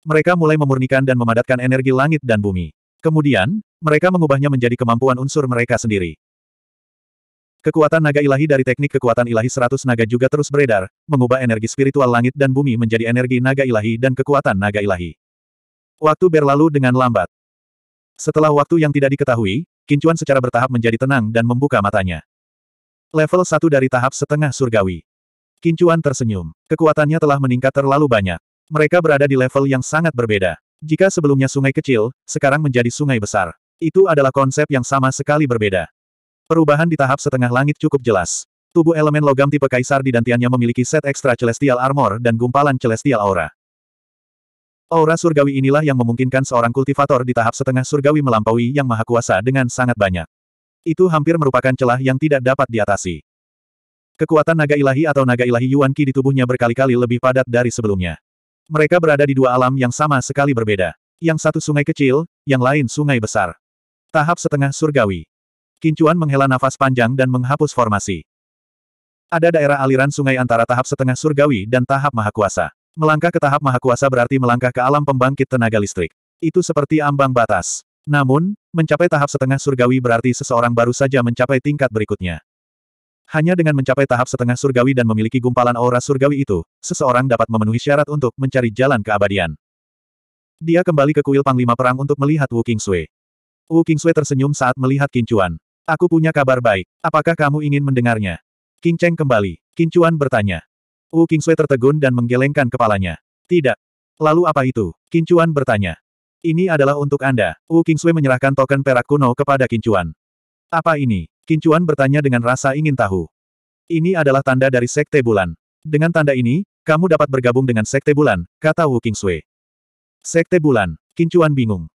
Mereka mulai memurnikan dan memadatkan energi langit dan bumi. Kemudian, mereka mengubahnya menjadi kemampuan unsur mereka sendiri. Kekuatan naga ilahi dari teknik kekuatan ilahi seratus naga juga terus beredar, mengubah energi spiritual langit dan bumi menjadi energi naga ilahi dan kekuatan naga ilahi. Waktu berlalu dengan lambat. Setelah waktu yang tidak diketahui, Kincuan secara bertahap menjadi tenang dan membuka matanya. Level 1 dari tahap setengah surgawi. Kincuan tersenyum. Kekuatannya telah meningkat terlalu banyak. Mereka berada di level yang sangat berbeda. Jika sebelumnya sungai kecil, sekarang menjadi sungai besar. Itu adalah konsep yang sama sekali berbeda. Perubahan di tahap setengah langit cukup jelas. Tubuh elemen logam tipe kaisar di dantiannya memiliki set ekstra celestial armor dan gumpalan celestial aura. Aura surgawi inilah yang memungkinkan seorang kultivator di tahap setengah surgawi melampaui yang maha kuasa dengan sangat banyak. Itu hampir merupakan celah yang tidak dapat diatasi. Kekuatan naga ilahi atau naga ilahi Yuan Qi di tubuhnya berkali-kali lebih padat dari sebelumnya. Mereka berada di dua alam yang sama sekali berbeda. Yang satu sungai kecil, yang lain sungai besar. Tahap setengah surgawi. Kincuan menghela nafas panjang dan menghapus formasi. Ada daerah aliran sungai antara tahap setengah surgawi dan tahap maha kuasa. Melangkah ke tahap maha kuasa berarti melangkah ke alam pembangkit tenaga listrik. Itu seperti ambang batas. Namun, mencapai tahap setengah surgawi berarti seseorang baru saja mencapai tingkat berikutnya. Hanya dengan mencapai tahap setengah surgawi dan memiliki gumpalan aura surgawi itu, seseorang dapat memenuhi syarat untuk mencari jalan keabadian. Dia kembali ke kuil Panglima Perang untuk melihat Wu King Kingsui. Wu King Kingsui tersenyum saat melihat Kincuan. Aku punya kabar baik. Apakah kamu ingin mendengarnya? King Cheng kembali. Kincuan bertanya. Wu Kingsui tertegun dan menggelengkan kepalanya. Tidak. Lalu apa itu? Kincuan bertanya. Ini adalah untuk Anda. Wu Kingsui menyerahkan token perak kuno kepada Kincuan. Apa ini? Kincuan bertanya dengan rasa ingin tahu. Ini adalah tanda dari Sekte Bulan. Dengan tanda ini, kamu dapat bergabung dengan Sekte Bulan, kata Wu Kingsui. Sekte Bulan, Kincuan bingung.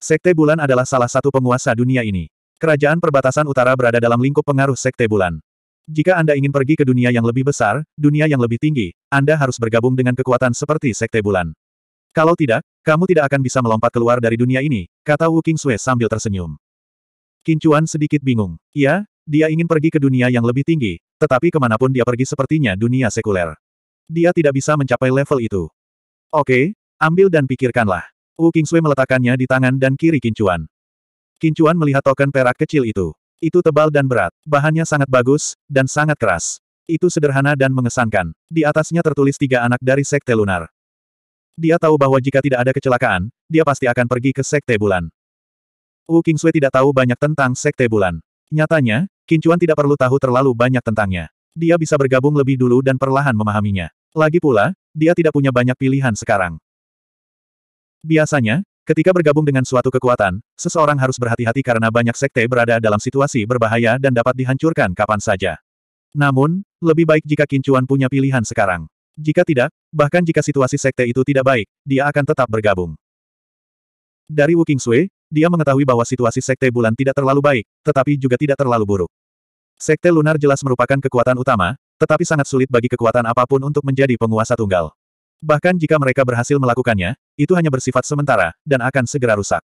Sekte Bulan adalah salah satu penguasa dunia ini. Kerajaan perbatasan utara berada dalam lingkup pengaruh Sekte Bulan. Jika Anda ingin pergi ke dunia yang lebih besar, dunia yang lebih tinggi, Anda harus bergabung dengan kekuatan seperti Sekte Bulan. Kalau tidak, kamu tidak akan bisa melompat keluar dari dunia ini, kata Wu Kingsue sambil tersenyum. Kincuan sedikit bingung. Ya, dia ingin pergi ke dunia yang lebih tinggi, tetapi kemanapun dia pergi sepertinya dunia sekuler. Dia tidak bisa mencapai level itu. Oke, ambil dan pikirkanlah. Wu Kingsue meletakkannya di tangan dan kiri Kincuan. Kincuan melihat token perak kecil itu. Itu tebal dan berat. Bahannya sangat bagus, dan sangat keras. Itu sederhana dan mengesankan. Di atasnya tertulis tiga anak dari Sekte Lunar. Dia tahu bahwa jika tidak ada kecelakaan, dia pasti akan pergi ke Sekte Bulan. Wu Kingsui tidak tahu banyak tentang Sekte Bulan. Nyatanya, Kincuan tidak perlu tahu terlalu banyak tentangnya. Dia bisa bergabung lebih dulu dan perlahan memahaminya. Lagi pula, dia tidak punya banyak pilihan sekarang. Biasanya, Ketika bergabung dengan suatu kekuatan, seseorang harus berhati-hati karena banyak sekte berada dalam situasi berbahaya dan dapat dihancurkan kapan saja. Namun, lebih baik jika Kincuan punya pilihan sekarang. Jika tidak, bahkan jika situasi sekte itu tidak baik, dia akan tetap bergabung. Dari Wuking Sui, dia mengetahui bahwa situasi sekte bulan tidak terlalu baik, tetapi juga tidak terlalu buruk. Sekte lunar jelas merupakan kekuatan utama, tetapi sangat sulit bagi kekuatan apapun untuk menjadi penguasa tunggal. Bahkan jika mereka berhasil melakukannya, itu hanya bersifat sementara, dan akan segera rusak.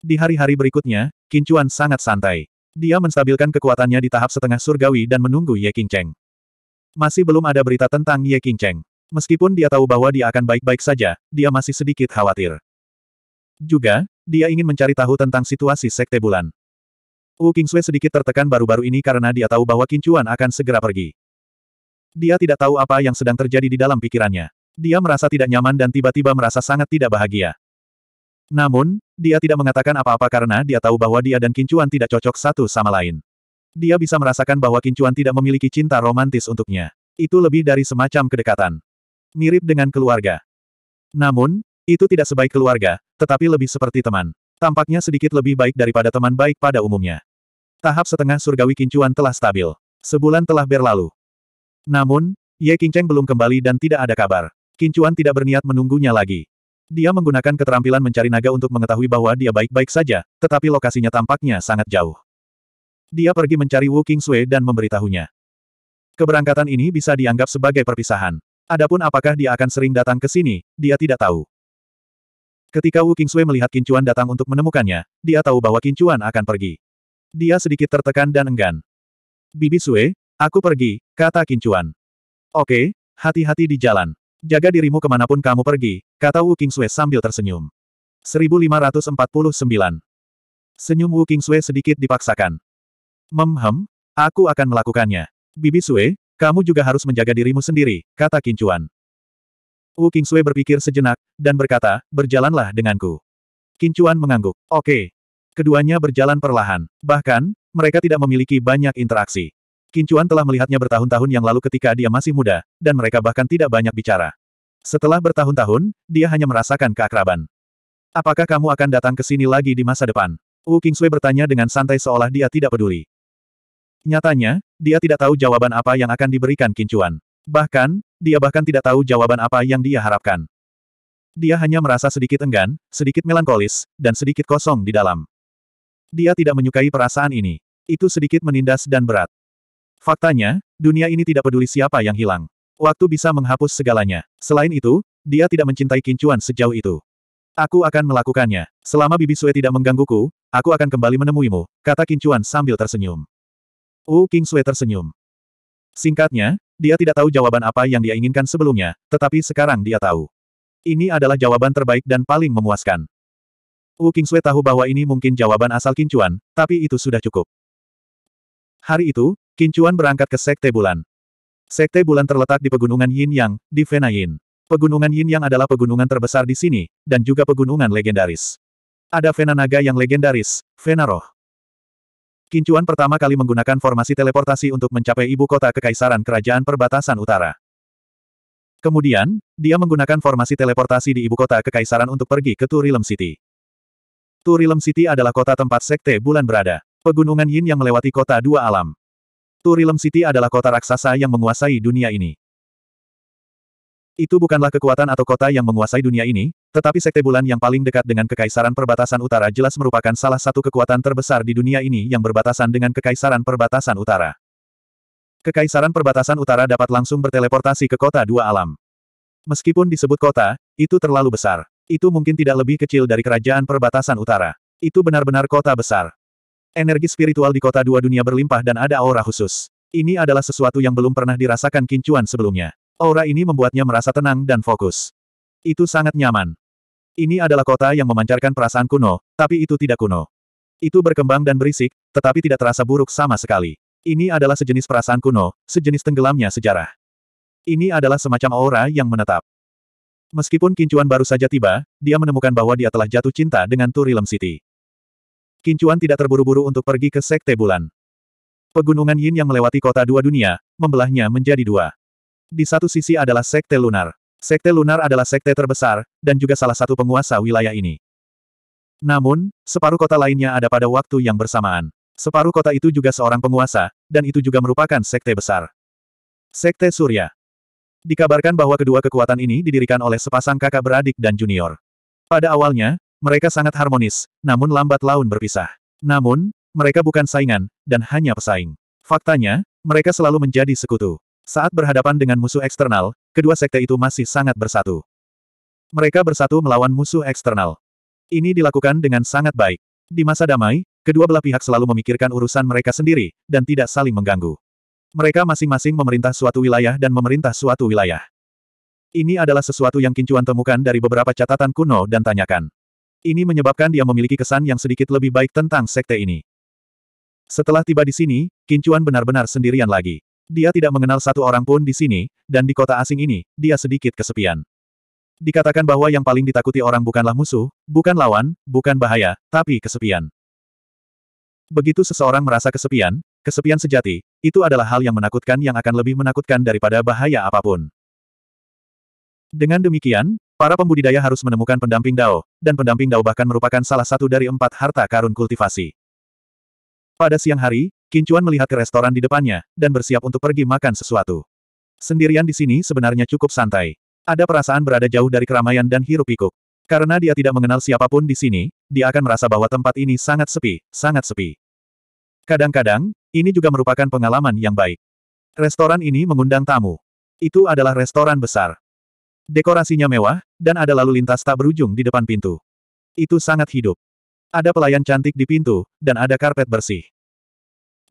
Di hari-hari berikutnya, Kincuan sangat santai. Dia menstabilkan kekuatannya di tahap setengah surgawi dan menunggu Ye King Cheng. Masih belum ada berita tentang Ye King Cheng. Meskipun dia tahu bahwa dia akan baik-baik saja, dia masih sedikit khawatir. Juga, dia ingin mencari tahu tentang situasi Sekte Bulan. Wu Kingsui sedikit tertekan baru-baru ini karena dia tahu bahwa Kincuan akan segera pergi. Dia tidak tahu apa yang sedang terjadi di dalam pikirannya. Dia merasa tidak nyaman dan tiba-tiba merasa sangat tidak bahagia. Namun, dia tidak mengatakan apa-apa karena dia tahu bahwa dia dan Kincuan tidak cocok satu sama lain. Dia bisa merasakan bahwa Kincuan tidak memiliki cinta romantis untuknya. Itu lebih dari semacam kedekatan. Mirip dengan keluarga. Namun, itu tidak sebaik keluarga, tetapi lebih seperti teman. Tampaknya sedikit lebih baik daripada teman baik pada umumnya. Tahap setengah surgawi Kincuan telah stabil. Sebulan telah berlalu. Namun, Ye Qingcheng belum kembali dan tidak ada kabar. Kincuan tidak berniat menunggunya lagi. Dia menggunakan keterampilan mencari naga untuk mengetahui bahwa dia baik-baik saja, tetapi lokasinya tampaknya sangat jauh. Dia pergi mencari Wu Kingsui dan memberitahunya. Keberangkatan ini bisa dianggap sebagai perpisahan. Adapun apakah dia akan sering datang ke sini, dia tidak tahu. Ketika Wu Kingsui melihat Kincuan datang untuk menemukannya, dia tahu bahwa Kincuan akan pergi. Dia sedikit tertekan dan enggan. Bibi Sue, aku pergi, kata Kincuan. Oke, hati-hati di jalan. Jaga dirimu kemanapun kamu pergi, kata Wu Qingsue sambil tersenyum. 1549. Senyum Wu Qingsue sedikit dipaksakan. Memhem, aku akan melakukannya. Bibi Sue, kamu juga harus menjaga dirimu sendiri, kata Kincuan. Wu Qingsue berpikir sejenak, dan berkata, berjalanlah denganku. Kincuan mengangguk, oke. Okay. Keduanya berjalan perlahan, bahkan, mereka tidak memiliki banyak interaksi. Kincuan telah melihatnya bertahun-tahun yang lalu ketika dia masih muda, dan mereka bahkan tidak banyak bicara. Setelah bertahun-tahun, dia hanya merasakan keakraban. Apakah kamu akan datang ke sini lagi di masa depan? Wu Kingsui bertanya dengan santai seolah dia tidak peduli. Nyatanya, dia tidak tahu jawaban apa yang akan diberikan Kincuan. Bahkan, dia bahkan tidak tahu jawaban apa yang dia harapkan. Dia hanya merasa sedikit enggan, sedikit melankolis, dan sedikit kosong di dalam. Dia tidak menyukai perasaan ini. Itu sedikit menindas dan berat. Faktanya, dunia ini tidak peduli siapa yang hilang. Waktu bisa menghapus segalanya. Selain itu, dia tidak mencintai kincuan sejauh itu. Aku akan melakukannya. Selama Bibi Sue tidak menggangguku, aku akan kembali menemuimu, kata kincuan sambil tersenyum. Wu King Sue tersenyum. Singkatnya, dia tidak tahu jawaban apa yang dia inginkan sebelumnya, tetapi sekarang dia tahu. Ini adalah jawaban terbaik dan paling memuaskan. Wu King Sue tahu bahwa ini mungkin jawaban asal kincuan, tapi itu sudah cukup. Hari itu, Kincuan berangkat ke Sekte Bulan. Sekte Bulan terletak di Pegunungan Yin Yang, di Venayin. Pegunungan Yin Yang adalah pegunungan terbesar di sini, dan juga pegunungan legendaris. Ada Vena Naga yang legendaris, Vena Roh. Kincuan pertama kali menggunakan formasi teleportasi untuk mencapai ibu kota Kekaisaran Kerajaan Perbatasan Utara. Kemudian, dia menggunakan formasi teleportasi di ibu kota Kekaisaran untuk pergi ke Turilem City. Turilem City adalah kota tempat Sekte Bulan berada. Pegunungan Yin yang melewati kota dua alam. Turilem City adalah kota raksasa yang menguasai dunia ini. Itu bukanlah kekuatan atau kota yang menguasai dunia ini, tetapi sekte bulan yang paling dekat dengan Kekaisaran Perbatasan Utara jelas merupakan salah satu kekuatan terbesar di dunia ini yang berbatasan dengan Kekaisaran Perbatasan Utara. Kekaisaran Perbatasan Utara dapat langsung berteleportasi ke kota dua alam. Meskipun disebut kota, itu terlalu besar. Itu mungkin tidak lebih kecil dari kerajaan perbatasan utara. Itu benar-benar kota besar. Energi spiritual di kota dua dunia berlimpah dan ada aura khusus. Ini adalah sesuatu yang belum pernah dirasakan Kincuan sebelumnya. Aura ini membuatnya merasa tenang dan fokus. Itu sangat nyaman. Ini adalah kota yang memancarkan perasaan kuno, tapi itu tidak kuno. Itu berkembang dan berisik, tetapi tidak terasa buruk sama sekali. Ini adalah sejenis perasaan kuno, sejenis tenggelamnya sejarah. Ini adalah semacam aura yang menetap. Meskipun Kincuan baru saja tiba, dia menemukan bahwa dia telah jatuh cinta dengan Turilem City. Kincuan tidak terburu-buru untuk pergi ke Sekte Bulan. Pegunungan Yin yang melewati kota dua dunia, membelahnya menjadi dua. Di satu sisi adalah Sekte Lunar. Sekte Lunar adalah sekte terbesar, dan juga salah satu penguasa wilayah ini. Namun, separuh kota lainnya ada pada waktu yang bersamaan. Separuh kota itu juga seorang penguasa, dan itu juga merupakan sekte besar. Sekte Surya. Dikabarkan bahwa kedua kekuatan ini didirikan oleh sepasang kakak beradik dan junior. Pada awalnya, mereka sangat harmonis, namun lambat laun berpisah. Namun, mereka bukan saingan, dan hanya pesaing. Faktanya, mereka selalu menjadi sekutu. Saat berhadapan dengan musuh eksternal, kedua sekte itu masih sangat bersatu. Mereka bersatu melawan musuh eksternal. Ini dilakukan dengan sangat baik. Di masa damai, kedua belah pihak selalu memikirkan urusan mereka sendiri, dan tidak saling mengganggu. Mereka masing-masing memerintah suatu wilayah dan memerintah suatu wilayah. Ini adalah sesuatu yang Kincuan temukan dari beberapa catatan kuno dan tanyakan ini menyebabkan dia memiliki kesan yang sedikit lebih baik tentang sekte ini. Setelah tiba di sini, Kincuan benar-benar sendirian lagi. Dia tidak mengenal satu orang pun di sini, dan di kota asing ini, dia sedikit kesepian. Dikatakan bahwa yang paling ditakuti orang bukanlah musuh, bukan lawan, bukan bahaya, tapi kesepian. Begitu seseorang merasa kesepian, kesepian sejati, itu adalah hal yang menakutkan yang akan lebih menakutkan daripada bahaya apapun. Dengan demikian, Para pembudidaya harus menemukan pendamping dao, dan pendamping dao bahkan merupakan salah satu dari empat harta karun kultivasi. Pada siang hari, Kincuan melihat ke restoran di depannya, dan bersiap untuk pergi makan sesuatu. Sendirian di sini sebenarnya cukup santai. Ada perasaan berada jauh dari keramaian dan hirup pikuk Karena dia tidak mengenal siapapun di sini, dia akan merasa bahwa tempat ini sangat sepi, sangat sepi. Kadang-kadang, ini juga merupakan pengalaman yang baik. Restoran ini mengundang tamu. Itu adalah restoran besar. Dekorasinya mewah, dan ada lalu lintas tak berujung di depan pintu. Itu sangat hidup. Ada pelayan cantik di pintu, dan ada karpet bersih.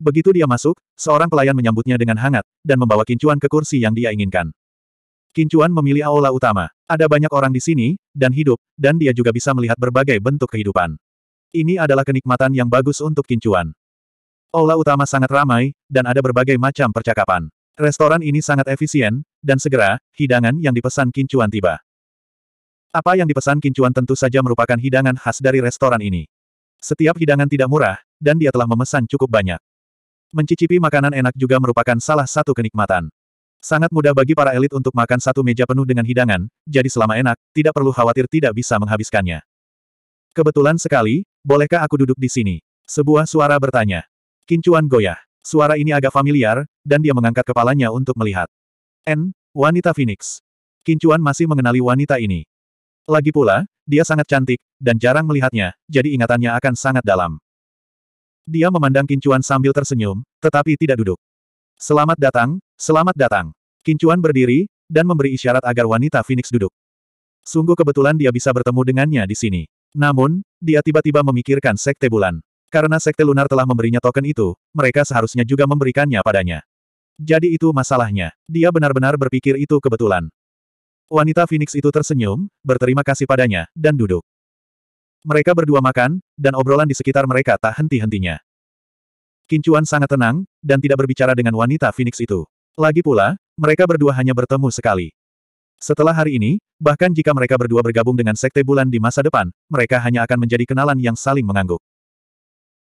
Begitu dia masuk, seorang pelayan menyambutnya dengan hangat, dan membawa kincuan ke kursi yang dia inginkan. Kincuan memilih aula utama. Ada banyak orang di sini, dan hidup, dan dia juga bisa melihat berbagai bentuk kehidupan. Ini adalah kenikmatan yang bagus untuk kincuan. Aula utama sangat ramai, dan ada berbagai macam percakapan. Restoran ini sangat efisien, dan segera, hidangan yang dipesan Kincuan tiba. Apa yang dipesan Kincuan tentu saja merupakan hidangan khas dari restoran ini. Setiap hidangan tidak murah, dan dia telah memesan cukup banyak. Mencicipi makanan enak juga merupakan salah satu kenikmatan. Sangat mudah bagi para elit untuk makan satu meja penuh dengan hidangan, jadi selama enak, tidak perlu khawatir tidak bisa menghabiskannya. Kebetulan sekali, bolehkah aku duduk di sini? Sebuah suara bertanya. Kincuan goyah. Suara ini agak familiar, dan dia mengangkat kepalanya untuk melihat. N, wanita Phoenix. Kincuan masih mengenali wanita ini. Lagi pula, dia sangat cantik, dan jarang melihatnya, jadi ingatannya akan sangat dalam. Dia memandang Kincuan sambil tersenyum, tetapi tidak duduk. Selamat datang, selamat datang. Kincuan berdiri, dan memberi isyarat agar wanita Phoenix duduk. Sungguh kebetulan dia bisa bertemu dengannya di sini. Namun, dia tiba-tiba memikirkan Sekte Bulan. Karena Sekte Lunar telah memberinya token itu, mereka seharusnya juga memberikannya padanya. Jadi itu masalahnya. Dia benar-benar berpikir itu kebetulan. Wanita Phoenix itu tersenyum, berterima kasih padanya, dan duduk. Mereka berdua makan, dan obrolan di sekitar mereka tak henti-hentinya. Kincuan sangat tenang, dan tidak berbicara dengan wanita Phoenix itu. Lagi pula, mereka berdua hanya bertemu sekali. Setelah hari ini, bahkan jika mereka berdua bergabung dengan Sekte Bulan di masa depan, mereka hanya akan menjadi kenalan yang saling mengangguk.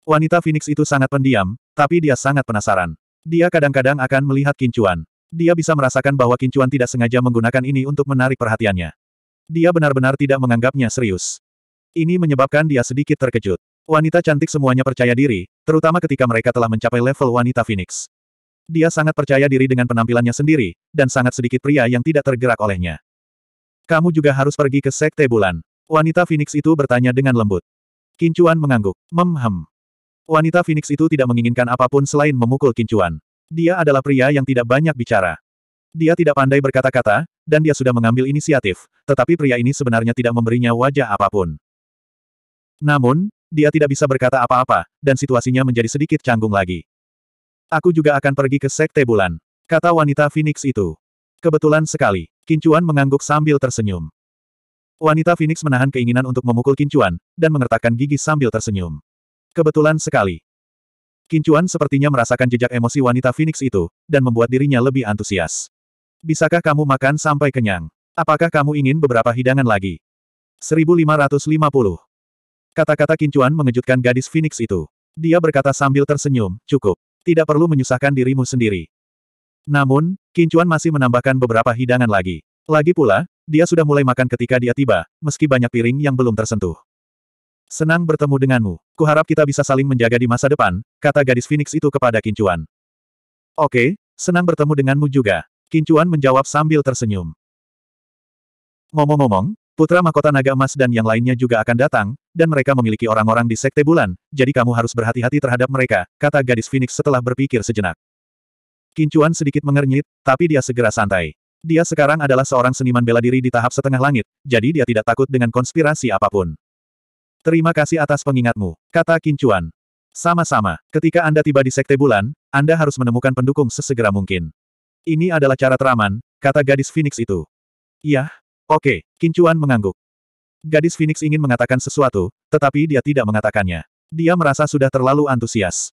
Wanita Phoenix itu sangat pendiam, tapi dia sangat penasaran. Dia kadang-kadang akan melihat kincuan. Dia bisa merasakan bahwa kincuan tidak sengaja menggunakan ini untuk menarik perhatiannya. Dia benar-benar tidak menganggapnya serius. Ini menyebabkan dia sedikit terkejut. Wanita cantik semuanya percaya diri, terutama ketika mereka telah mencapai level wanita Phoenix. Dia sangat percaya diri dengan penampilannya sendiri, dan sangat sedikit pria yang tidak tergerak olehnya. Kamu juga harus pergi ke Sekte Bulan. Wanita Phoenix itu bertanya dengan lembut. Kincuan mengangguk. Memhem. Wanita Phoenix itu tidak menginginkan apapun selain memukul kincuan. Dia adalah pria yang tidak banyak bicara. Dia tidak pandai berkata-kata, dan dia sudah mengambil inisiatif, tetapi pria ini sebenarnya tidak memberinya wajah apapun. Namun, dia tidak bisa berkata apa-apa, dan situasinya menjadi sedikit canggung lagi. Aku juga akan pergi ke Sekte Bulan, kata wanita Phoenix itu. Kebetulan sekali, Kincuan mengangguk sambil tersenyum. Wanita Phoenix menahan keinginan untuk memukul Kincuan, dan mengertakkan gigi sambil tersenyum. Kebetulan sekali. Kincuan sepertinya merasakan jejak emosi wanita Phoenix itu, dan membuat dirinya lebih antusias. Bisakah kamu makan sampai kenyang? Apakah kamu ingin beberapa hidangan lagi? 1550. Kata-kata Kincuan mengejutkan gadis Phoenix itu. Dia berkata sambil tersenyum, cukup. Tidak perlu menyusahkan dirimu sendiri. Namun, Kincuan masih menambahkan beberapa hidangan lagi. Lagi pula, dia sudah mulai makan ketika dia tiba, meski banyak piring yang belum tersentuh. Senang bertemu denganmu. Kuharap kita bisa saling menjaga di masa depan, kata gadis Phoenix itu kepada Kincuan. Oke, senang bertemu denganmu juga. Kincuan menjawab sambil tersenyum. Ngomong-ngomong, putra mahkota naga emas dan yang lainnya juga akan datang, dan mereka memiliki orang-orang di sekte bulan, jadi kamu harus berhati-hati terhadap mereka, kata gadis Phoenix setelah berpikir sejenak. Kincuan sedikit mengernyit, tapi dia segera santai. Dia sekarang adalah seorang seniman bela diri di tahap setengah langit, jadi dia tidak takut dengan konspirasi apapun. Terima kasih atas pengingatmu, kata Kincuan. Sama-sama, ketika Anda tiba di Sekte Bulan, Anda harus menemukan pendukung sesegera mungkin. Ini adalah cara teraman, kata gadis Phoenix itu. Yah, oke, okay. Kincuan mengangguk. Gadis Phoenix ingin mengatakan sesuatu, tetapi dia tidak mengatakannya. Dia merasa sudah terlalu antusias.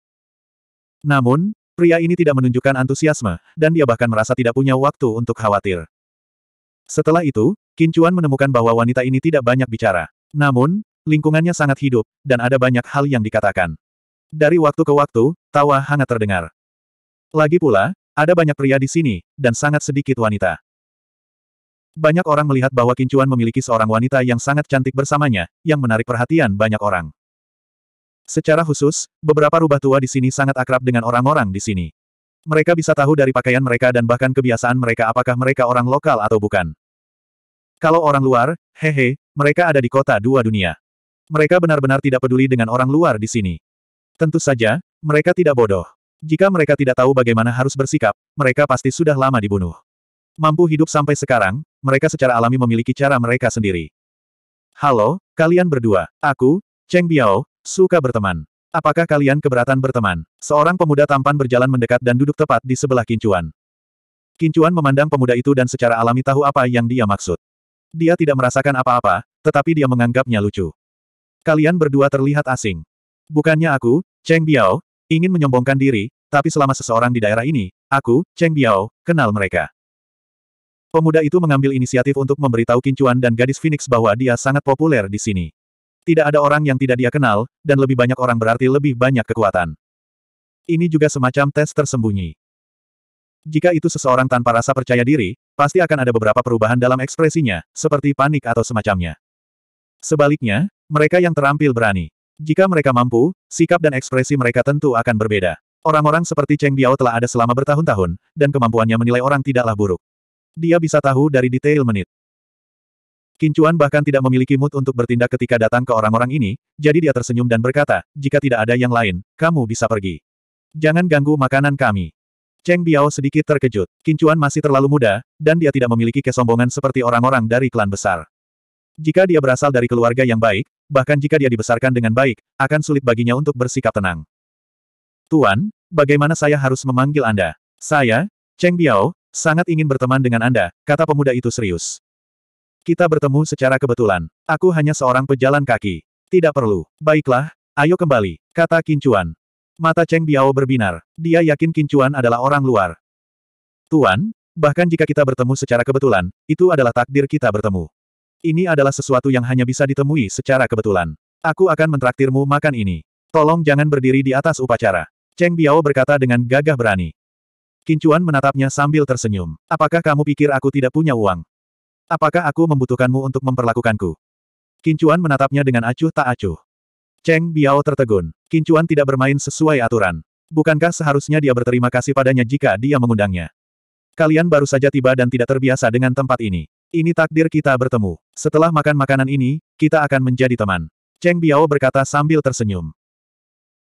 Namun, pria ini tidak menunjukkan antusiasme, dan dia bahkan merasa tidak punya waktu untuk khawatir. Setelah itu, Kincuan menemukan bahwa wanita ini tidak banyak bicara. Namun, Lingkungannya sangat hidup, dan ada banyak hal yang dikatakan. Dari waktu ke waktu, tawa hangat terdengar. Lagi pula, ada banyak pria di sini, dan sangat sedikit wanita. Banyak orang melihat bahwa Kincuan memiliki seorang wanita yang sangat cantik bersamanya, yang menarik perhatian banyak orang. Secara khusus, beberapa rubah tua di sini sangat akrab dengan orang-orang di sini. Mereka bisa tahu dari pakaian mereka dan bahkan kebiasaan mereka apakah mereka orang lokal atau bukan. Kalau orang luar, hehe, mereka ada di kota dua dunia. Mereka benar-benar tidak peduli dengan orang luar di sini. Tentu saja, mereka tidak bodoh. Jika mereka tidak tahu bagaimana harus bersikap, mereka pasti sudah lama dibunuh. Mampu hidup sampai sekarang, mereka secara alami memiliki cara mereka sendiri. Halo, kalian berdua. Aku, Cheng Biao, suka berteman. Apakah kalian keberatan berteman? Seorang pemuda tampan berjalan mendekat dan duduk tepat di sebelah Kincuan. Kincuan memandang pemuda itu dan secara alami tahu apa yang dia maksud. Dia tidak merasakan apa-apa, tetapi dia menganggapnya lucu. Kalian berdua terlihat asing. Bukannya aku, Cheng Biao, ingin menyombongkan diri, tapi selama seseorang di daerah ini, aku, Cheng Biao, kenal mereka. Pemuda itu mengambil inisiatif untuk memberitahu Kincuan dan gadis Phoenix bahwa dia sangat populer di sini. Tidak ada orang yang tidak dia kenal, dan lebih banyak orang berarti lebih banyak kekuatan. Ini juga semacam tes tersembunyi. Jika itu seseorang tanpa rasa percaya diri, pasti akan ada beberapa perubahan dalam ekspresinya, seperti panik atau semacamnya. Sebaliknya, mereka yang terampil berani. Jika mereka mampu, sikap dan ekspresi mereka tentu akan berbeda. Orang-orang seperti Cheng Biao telah ada selama bertahun-tahun, dan kemampuannya menilai orang tidaklah buruk. Dia bisa tahu dari detail menit. Kincuan bahkan tidak memiliki mood untuk bertindak ketika datang ke orang-orang ini, jadi dia tersenyum dan berkata, jika tidak ada yang lain, kamu bisa pergi. Jangan ganggu makanan kami. Cheng Biao sedikit terkejut. Kincuan masih terlalu muda, dan dia tidak memiliki kesombongan seperti orang-orang dari klan besar. Jika dia berasal dari keluarga yang baik, bahkan jika dia dibesarkan dengan baik, akan sulit baginya untuk bersikap tenang. Tuan, bagaimana saya harus memanggil Anda? Saya, Cheng Biao, sangat ingin berteman dengan Anda, kata pemuda itu serius. Kita bertemu secara kebetulan. Aku hanya seorang pejalan kaki. Tidak perlu. Baiklah, ayo kembali, kata Kincuan. Mata Cheng Biao berbinar. Dia yakin Kincuan adalah orang luar. Tuan, bahkan jika kita bertemu secara kebetulan, itu adalah takdir kita bertemu. Ini adalah sesuatu yang hanya bisa ditemui secara kebetulan. Aku akan mentraktirmu makan ini. Tolong jangan berdiri di atas upacara. Cheng Biao berkata dengan gagah berani. Kincuan menatapnya sambil tersenyum. Apakah kamu pikir aku tidak punya uang? Apakah aku membutuhkanmu untuk memperlakukanku? Kincuan menatapnya dengan acuh tak acuh. Cheng Biao tertegun. Kincuan tidak bermain sesuai aturan. Bukankah seharusnya dia berterima kasih padanya jika dia mengundangnya? Kalian baru saja tiba dan tidak terbiasa dengan tempat ini. Ini takdir kita bertemu. Setelah makan makanan ini, kita akan menjadi teman. Cheng Biao berkata sambil tersenyum.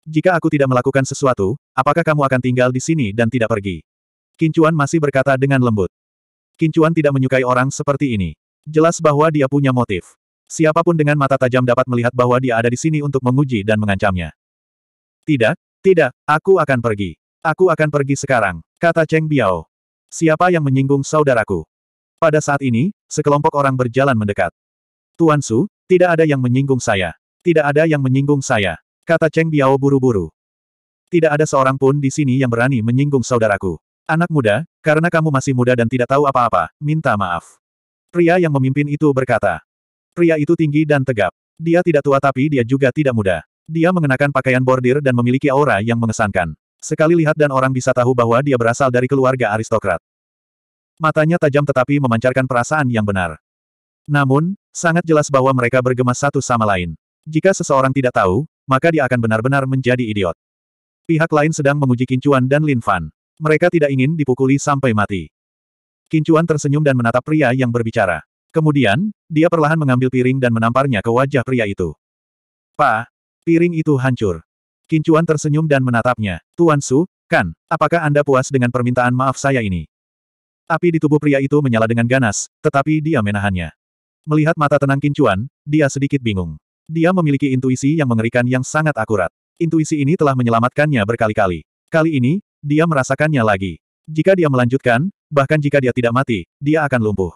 Jika aku tidak melakukan sesuatu, apakah kamu akan tinggal di sini dan tidak pergi? Kincuan masih berkata dengan lembut. Kincuan tidak menyukai orang seperti ini. Jelas bahwa dia punya motif. Siapapun dengan mata tajam dapat melihat bahwa dia ada di sini untuk menguji dan mengancamnya. Tidak, tidak, aku akan pergi. Aku akan pergi sekarang, kata Cheng Biao. Siapa yang menyinggung saudaraku? Pada saat ini, sekelompok orang berjalan mendekat. Tuan Su, tidak ada yang menyinggung saya. Tidak ada yang menyinggung saya. Kata Cheng Biao buru-buru. Tidak ada seorang pun di sini yang berani menyinggung saudaraku. Anak muda, karena kamu masih muda dan tidak tahu apa-apa, minta maaf. Pria yang memimpin itu berkata. Pria itu tinggi dan tegap. Dia tidak tua tapi dia juga tidak muda. Dia mengenakan pakaian bordir dan memiliki aura yang mengesankan. Sekali lihat dan orang bisa tahu bahwa dia berasal dari keluarga aristokrat. Matanya tajam tetapi memancarkan perasaan yang benar. Namun, sangat jelas bahwa mereka bergema satu sama lain. Jika seseorang tidak tahu, maka dia akan benar-benar menjadi idiot. Pihak lain sedang menguji Kincuan dan Lin Fan. Mereka tidak ingin dipukuli sampai mati. Kincuan tersenyum dan menatap pria yang berbicara. Kemudian, dia perlahan mengambil piring dan menamparnya ke wajah pria itu. Pa, piring itu hancur. Kincuan tersenyum dan menatapnya. Tuan Su, kan, apakah Anda puas dengan permintaan maaf saya ini? Api di tubuh pria itu menyala dengan ganas, tetapi dia menahannya. Melihat mata tenang Kincuan, dia sedikit bingung. Dia memiliki intuisi yang mengerikan yang sangat akurat. Intuisi ini telah menyelamatkannya berkali-kali. Kali ini, dia merasakannya lagi. Jika dia melanjutkan, bahkan jika dia tidak mati, dia akan lumpuh.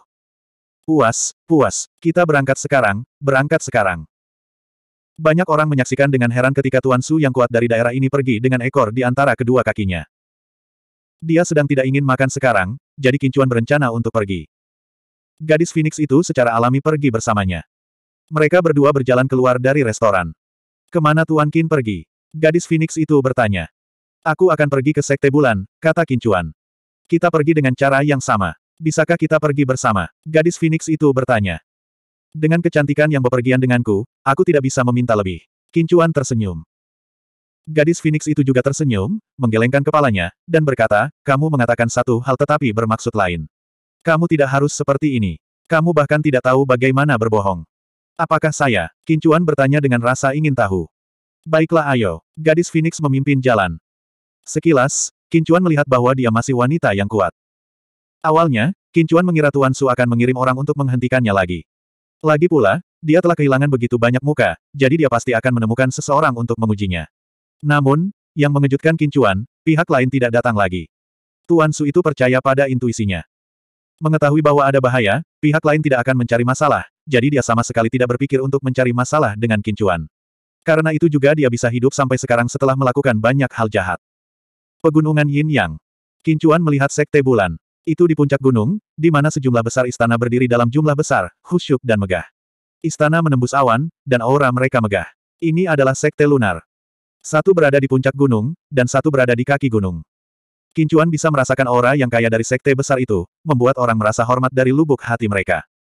Puas, puas, kita berangkat sekarang, berangkat sekarang. Banyak orang menyaksikan dengan heran ketika Tuan Su yang kuat dari daerah ini pergi dengan ekor di antara kedua kakinya. Dia sedang tidak ingin makan sekarang, jadi Kincuan berencana untuk pergi. Gadis Phoenix itu secara alami pergi bersamanya. Mereka berdua berjalan keluar dari restoran. Kemana Tuan Qin pergi? Gadis Phoenix itu bertanya. Aku akan pergi ke Sekte Bulan, kata Kincuan. Kita pergi dengan cara yang sama. Bisakah kita pergi bersama? Gadis Phoenix itu bertanya. Dengan kecantikan yang bepergian denganku, aku tidak bisa meminta lebih. Kincuan tersenyum. Gadis Phoenix itu juga tersenyum, menggelengkan kepalanya, dan berkata, kamu mengatakan satu hal tetapi bermaksud lain. Kamu tidak harus seperti ini. Kamu bahkan tidak tahu bagaimana berbohong. Apakah saya? Kincuan bertanya dengan rasa ingin tahu. Baiklah ayo. Gadis Phoenix memimpin jalan. Sekilas, Kincuan melihat bahwa dia masih wanita yang kuat. Awalnya, Kincuan mengira Tuan Su akan mengirim orang untuk menghentikannya lagi. Lagi pula, dia telah kehilangan begitu banyak muka, jadi dia pasti akan menemukan seseorang untuk mengujinya. Namun, yang mengejutkan Kincuan, pihak lain tidak datang lagi. Tuan Su itu percaya pada intuisinya. Mengetahui bahwa ada bahaya, pihak lain tidak akan mencari masalah, jadi dia sama sekali tidak berpikir untuk mencari masalah dengan Kincuan. Karena itu juga dia bisa hidup sampai sekarang setelah melakukan banyak hal jahat. Pegunungan Yin Yang. Kincuan melihat sekte bulan. Itu di puncak gunung, di mana sejumlah besar istana berdiri dalam jumlah besar, khusyuk dan megah. Istana menembus awan, dan aura mereka megah. Ini adalah sekte lunar. Satu berada di puncak gunung, dan satu berada di kaki gunung. Kincuan bisa merasakan aura yang kaya dari sekte besar itu, membuat orang merasa hormat dari lubuk hati mereka.